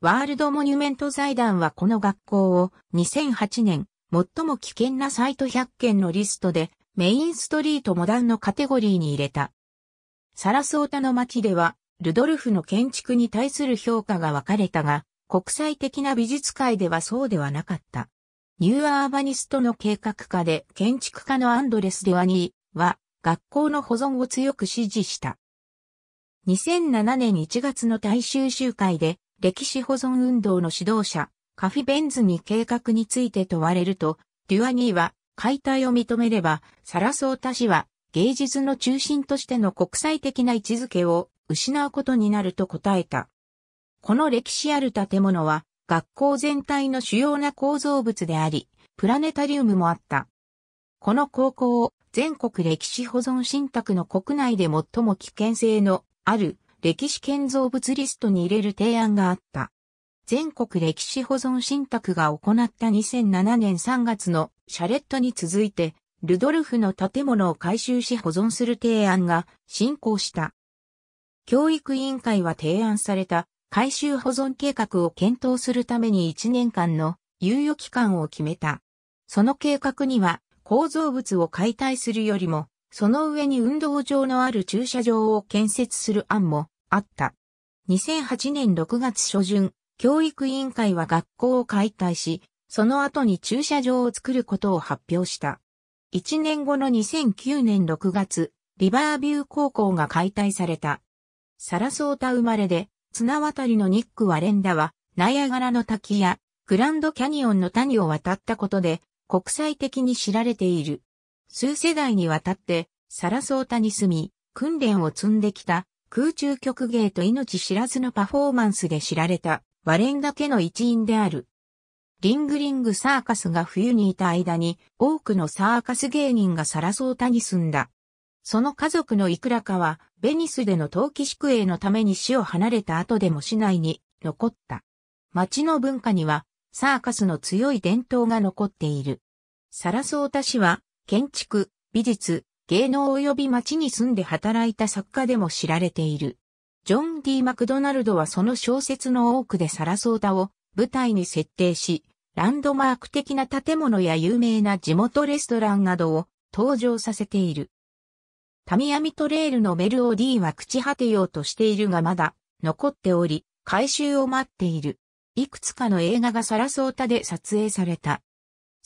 ワールドモニュメント財団はこの学校を2008年最も危険なサイト100件のリストでメインストリートモダンのカテゴリーに入れた。サラソータの街ではルドルフの建築に対する評価が分かれたが国際的な美術界ではそうではなかった。ニューアーバニストの計画家で建築家のアンドレス・デワニーは学校の保存を強く支持した。2007年1月の大衆集会で歴史保存運動の指導者、カフィ・ベンズに計画について問われると、デュアニーは解体を認めれば、サラソータ氏は芸術の中心としての国際的な位置づけを失うことになると答えた。この歴史ある建物は学校全体の主要な構造物であり、プラネタリウムもあった。この高校を全国歴史保存信託の国内で最も危険性のある歴史建造物リストに入れる提案があった。全国歴史保存信託が行った2007年3月のシャレットに続いて、ルドルフの建物を改修し保存する提案が進行した。教育委員会は提案された改修保存計画を検討するために1年間の猶予期間を決めた。その計画には構造物を解体するよりもその上に運動場のある駐車場を建設する案もあった。2008年6月初旬、教育委員会は学校を解体し、その後に駐車場を作ることを発表した。1年後の2009年6月、リバービュー高校が解体された。サラソータ生まれで、綱渡りのニック・ワレンダは、ナイアガラの滝や、グランドキャニオンの谷を渡ったことで、国際的に知られている。数世代にわたってサラソータに住み、訓練を積んできた空中曲芸と命知らずのパフォーマンスで知られたワレンだけの一員である。リングリングサーカスが冬にいた間に多くのサーカス芸人がサラソータに住んだ。その家族のいくらかはベニスでの陶器宿営のために死を離れた後でも市内に残った。町の文化にはサーカスの強い伝統が残っている。サラソータ市は建築、美術、芸能及び町に住んで働いた作家でも知られている。ジョン・ D・ マクドナルドはその小説の多くでサラソーダを舞台に設定し、ランドマーク的な建物や有名な地元レストランなどを登場させている。タミヤミトレールのメルオディーは朽ち果てようとしているがまだ残っており、回収を待っている。いくつかの映画がサラソータで撮影された。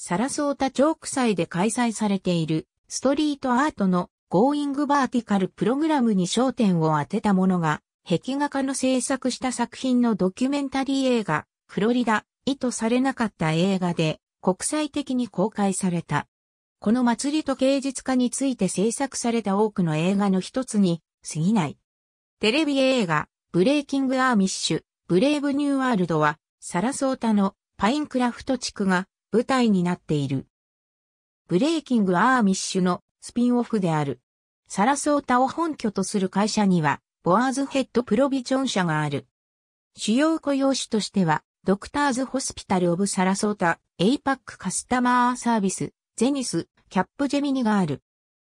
サラソータチョーク祭で開催されているストリートアートのゴーイングバーティカルプログラムに焦点を当てたものが、壁画家の制作した作品のドキュメンタリー映画、フロリダ、意図されなかった映画で国際的に公開された。この祭りと芸術家について制作された多くの映画の一つに過ぎない。テレビ映画、ブレイキング・アーミッシュ、ブレイブ・ニュー・ワールドは、サラソータのパインクラフト地区が舞台になっている。ブレイキング・アーミッシュのスピンオフである。サラソータを本拠とする会社には、ボアーズヘッドプロビジョン社がある。主要雇用種としては、ドクターズ・ホスピタル・オブ・サラソータ、エイパック・カスタマー・サービス、ゼニス、キャップ・ジェミニがある。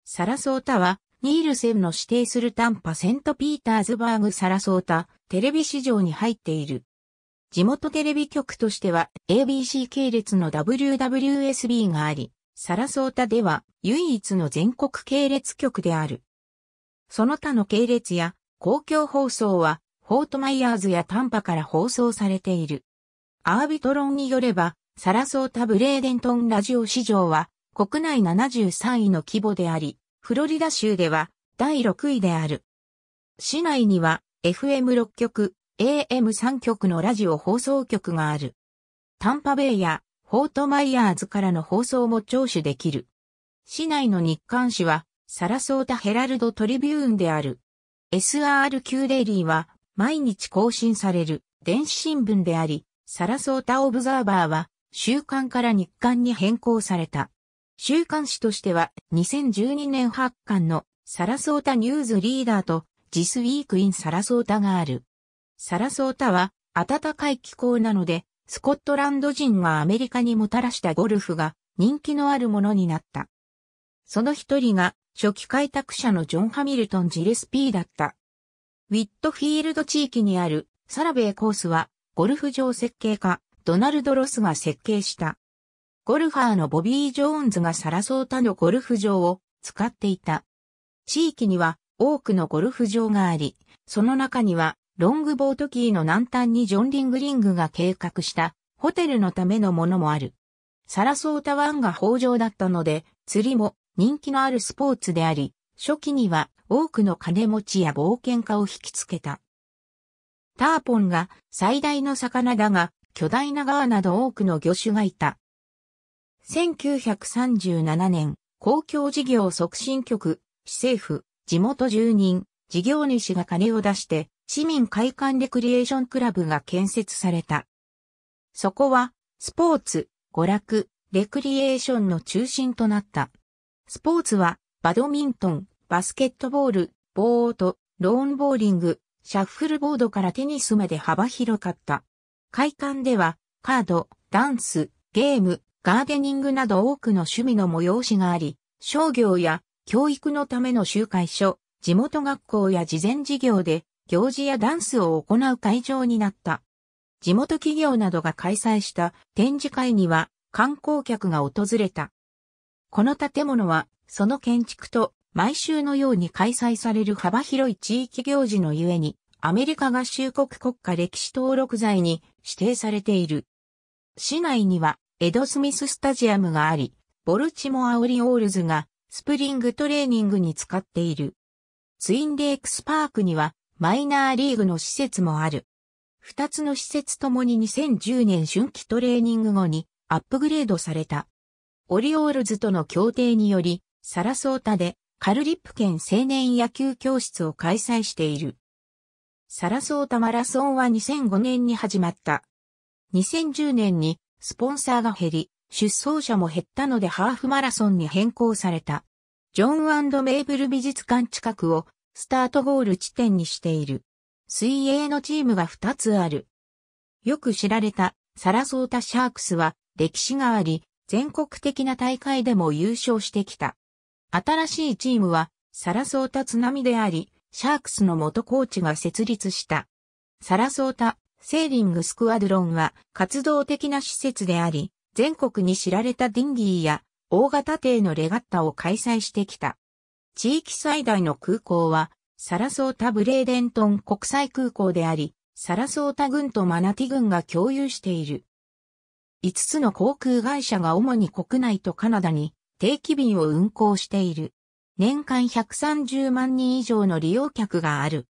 サラソータは、ニールセンの指定する短波セント・ピーターズバーグ・サラソータ、テレビ市場に入っている。地元テレビ局としては ABC 系列の WWSB があり、サラソータでは唯一の全国系列局である。その他の系列や公共放送はフォートマイヤーズやタンパから放送されている。アービトロンによれば、サラソータ・ブレーデントンラジオ市場は国内73位の規模であり、フロリダ州では第6位である。市内には FM6 局、AM3 局のラジオ放送局がある。タンパベイやフォートマイヤーズからの放送も聴取できる。市内の日刊誌は、サラソータヘラルドトリビューンである。SRQ デイリーは、毎日更新される電子新聞であり、サラソータオブザーバーは、週刊から日刊に変更された。週刊誌としては、2012年発刊のサラソータニューズリーダーと、ジスウィークインサラソータがある。サラソータは暖かい気候なので、スコットランド人がアメリカにもたらしたゴルフが人気のあるものになった。その一人が初期開拓者のジョン・ハミルトン・ジレスピーだった。ウィットフィールド地域にあるサラベーコースはゴルフ場設計家ドナルド・ロスが設計した。ゴルファーのボビー・ジョーンズがサラソータのゴルフ場を使っていた。地域には多くのゴルフ場があり、その中にはロングボートキーの南端にジョン・リングリングが計画したホテルのためのものもある。サラソータ湾が豊穣だったので、釣りも人気のあるスポーツであり、初期には多くの金持ちや冒険家を引きつけた。ターポンが最大の魚だが、巨大なガーなど多くの魚種がいた。1937年、公共事業促進局、市政府、地元住人、事業主が金を出して、市民会館レクリエーションクラブが建設された。そこは、スポーツ、娯楽、レクリエーションの中心となった。スポーツは、バドミントン、バスケットボール、ボート、ローンボーリング、シャッフルボードからテニスまで幅広かった。会館では、カード、ダンス、ゲーム、ガーデニングなど多くの趣味の催しがあり、商業や教育のための集会所、地元学校や慈善事業で行事やダンスを行う会場になった。地元企業などが開催した展示会には観光客が訪れた。この建物はその建築と毎週のように開催される幅広い地域行事のゆえにアメリカ合衆国国家歴史登録財に指定されている。市内にはエドスミススタジアムがあり、ボルチモアオリオールズがスプリングトレーニングに使っている。ツインレイクスパークにはマイナーリーグの施設もある。二つの施設ともに2010年春季トレーニング後にアップグレードされた。オリオールズとの協定により、サラソータでカルリップ県青年野球教室を開催している。サラソータマラソンは2005年に始まった。2010年にスポンサーが減り、出走者も減ったのでハーフマラソンに変更された。ジョンメーブル美術館近くをスタートゴール地点にしている。水泳のチームが2つある。よく知られたサラソータシャークスは歴史があり、全国的な大会でも優勝してきた。新しいチームはサラソータ津波であり、シャークスの元コーチが設立した。サラソータ、セーリングスクワドロンは活動的な施設であり、全国に知られたディンギーや大型艇のレガッタを開催してきた。地域最大の空港は、サラソータ・ブレーデントン国際空港であり、サラソータ軍とマナティ軍が共有している。5つの航空会社が主に国内とカナダに定期便を運航している。年間130万人以上の利用客がある。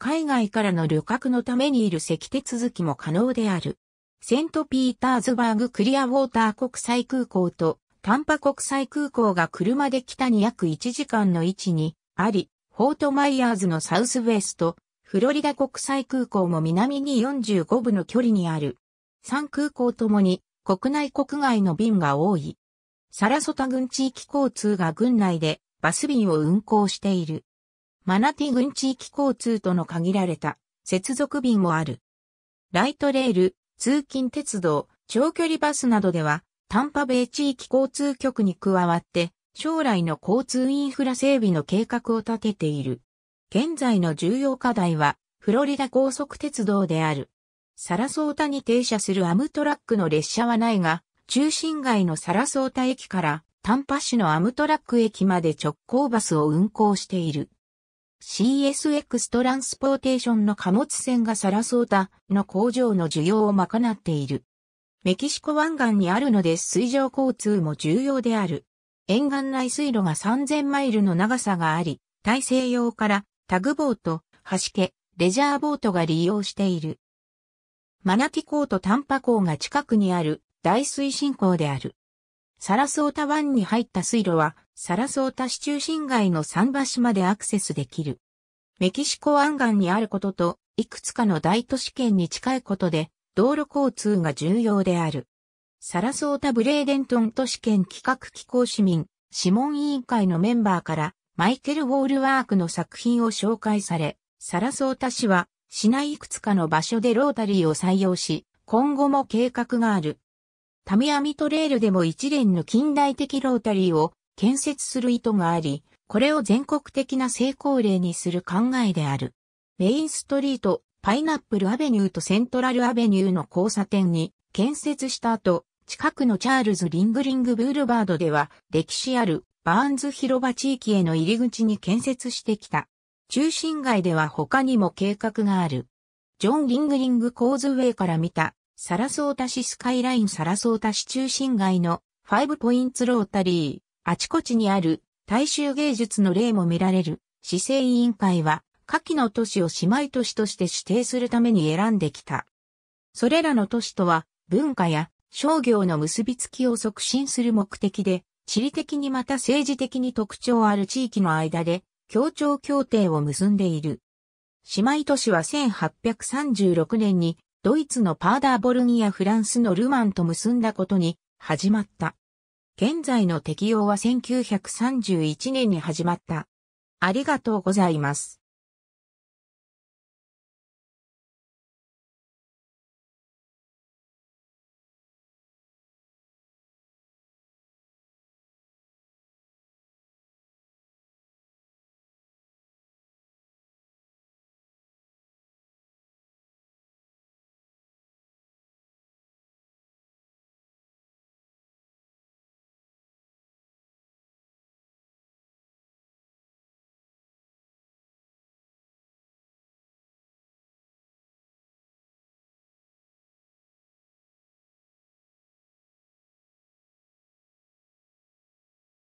海外からの旅客のためにいる席手続きも可能である。セントピーターズバーグクリアウォーター国際空港とタンパ国際空港が車で北に約1時間の位置にあり、フォートマイヤーズのサウスウェスト、フロリダ国際空港も南に45部の距離にある。3空港ともに国内国外の便が多い。サラソタ郡地域交通が郡内でバス便を運行している。マナティ郡地域交通との限られた接続便もある。ライトレール、通勤鉄道、長距離バスなどではタンパベ地域交通局に加わって、将来の交通インフラ整備の計画を立てている。現在の重要課題は、フロリダ高速鉄道である。サラソータに停車するアムトラックの列車はないが、中心街のサラソータ駅からタンパ市のアムトラック駅まで直行バスを運行している。CSX トランスポーテーションの貨物船がサラソータの工場の需要を賄っている。メキシコ湾岸にあるので水上交通も重要である。沿岸内水路が3000マイルの長さがあり、大西洋からタグボート、橋家、レジャーボートが利用している。マナティ港とタンパ港が近くにある大水深港である。サラソータ湾に入った水路は、サラソータ市中心街の桟橋までアクセスできる。メキシコ湾岸にあることと、いくつかの大都市圏に近いことで、道路交通が重要である。サラソータ・ブレーデントン都市圏企画機構市民、諮問委員会のメンバーからマイケル・ウォールワークの作品を紹介され、サラソータ市は市内いくつかの場所でロータリーを採用し、今後も計画がある。タミアミトレールでも一連の近代的ロータリーを建設する意図があり、これを全国的な成功例にする考えである。メインストリート、パイナップルアベニューとセントラルアベニューの交差点に建設した後、近くのチャールズ・リングリング・ブールバードでは歴史あるバーンズ広場地域への入り口に建設してきた。中心街では他にも計画がある。ジョン・リングリング・コーズウェイから見たサラソータ市スカイラインサラソータ市中心街のファイブポインツロータリー、あちこちにある大衆芸術の例も見られる市政委員会は下記の都市を姉妹都市として指定するために選んできた。それらの都市とは、文化や商業の結びつきを促進する目的で、地理的にまた政治的に特徴ある地域の間で、協調協定を結んでいる。姉妹都市は1836年に、ドイツのパーダーボルニアフランスのルマンと結んだことに始まった。現在の適用は1931年に始まった。ありがとうございます。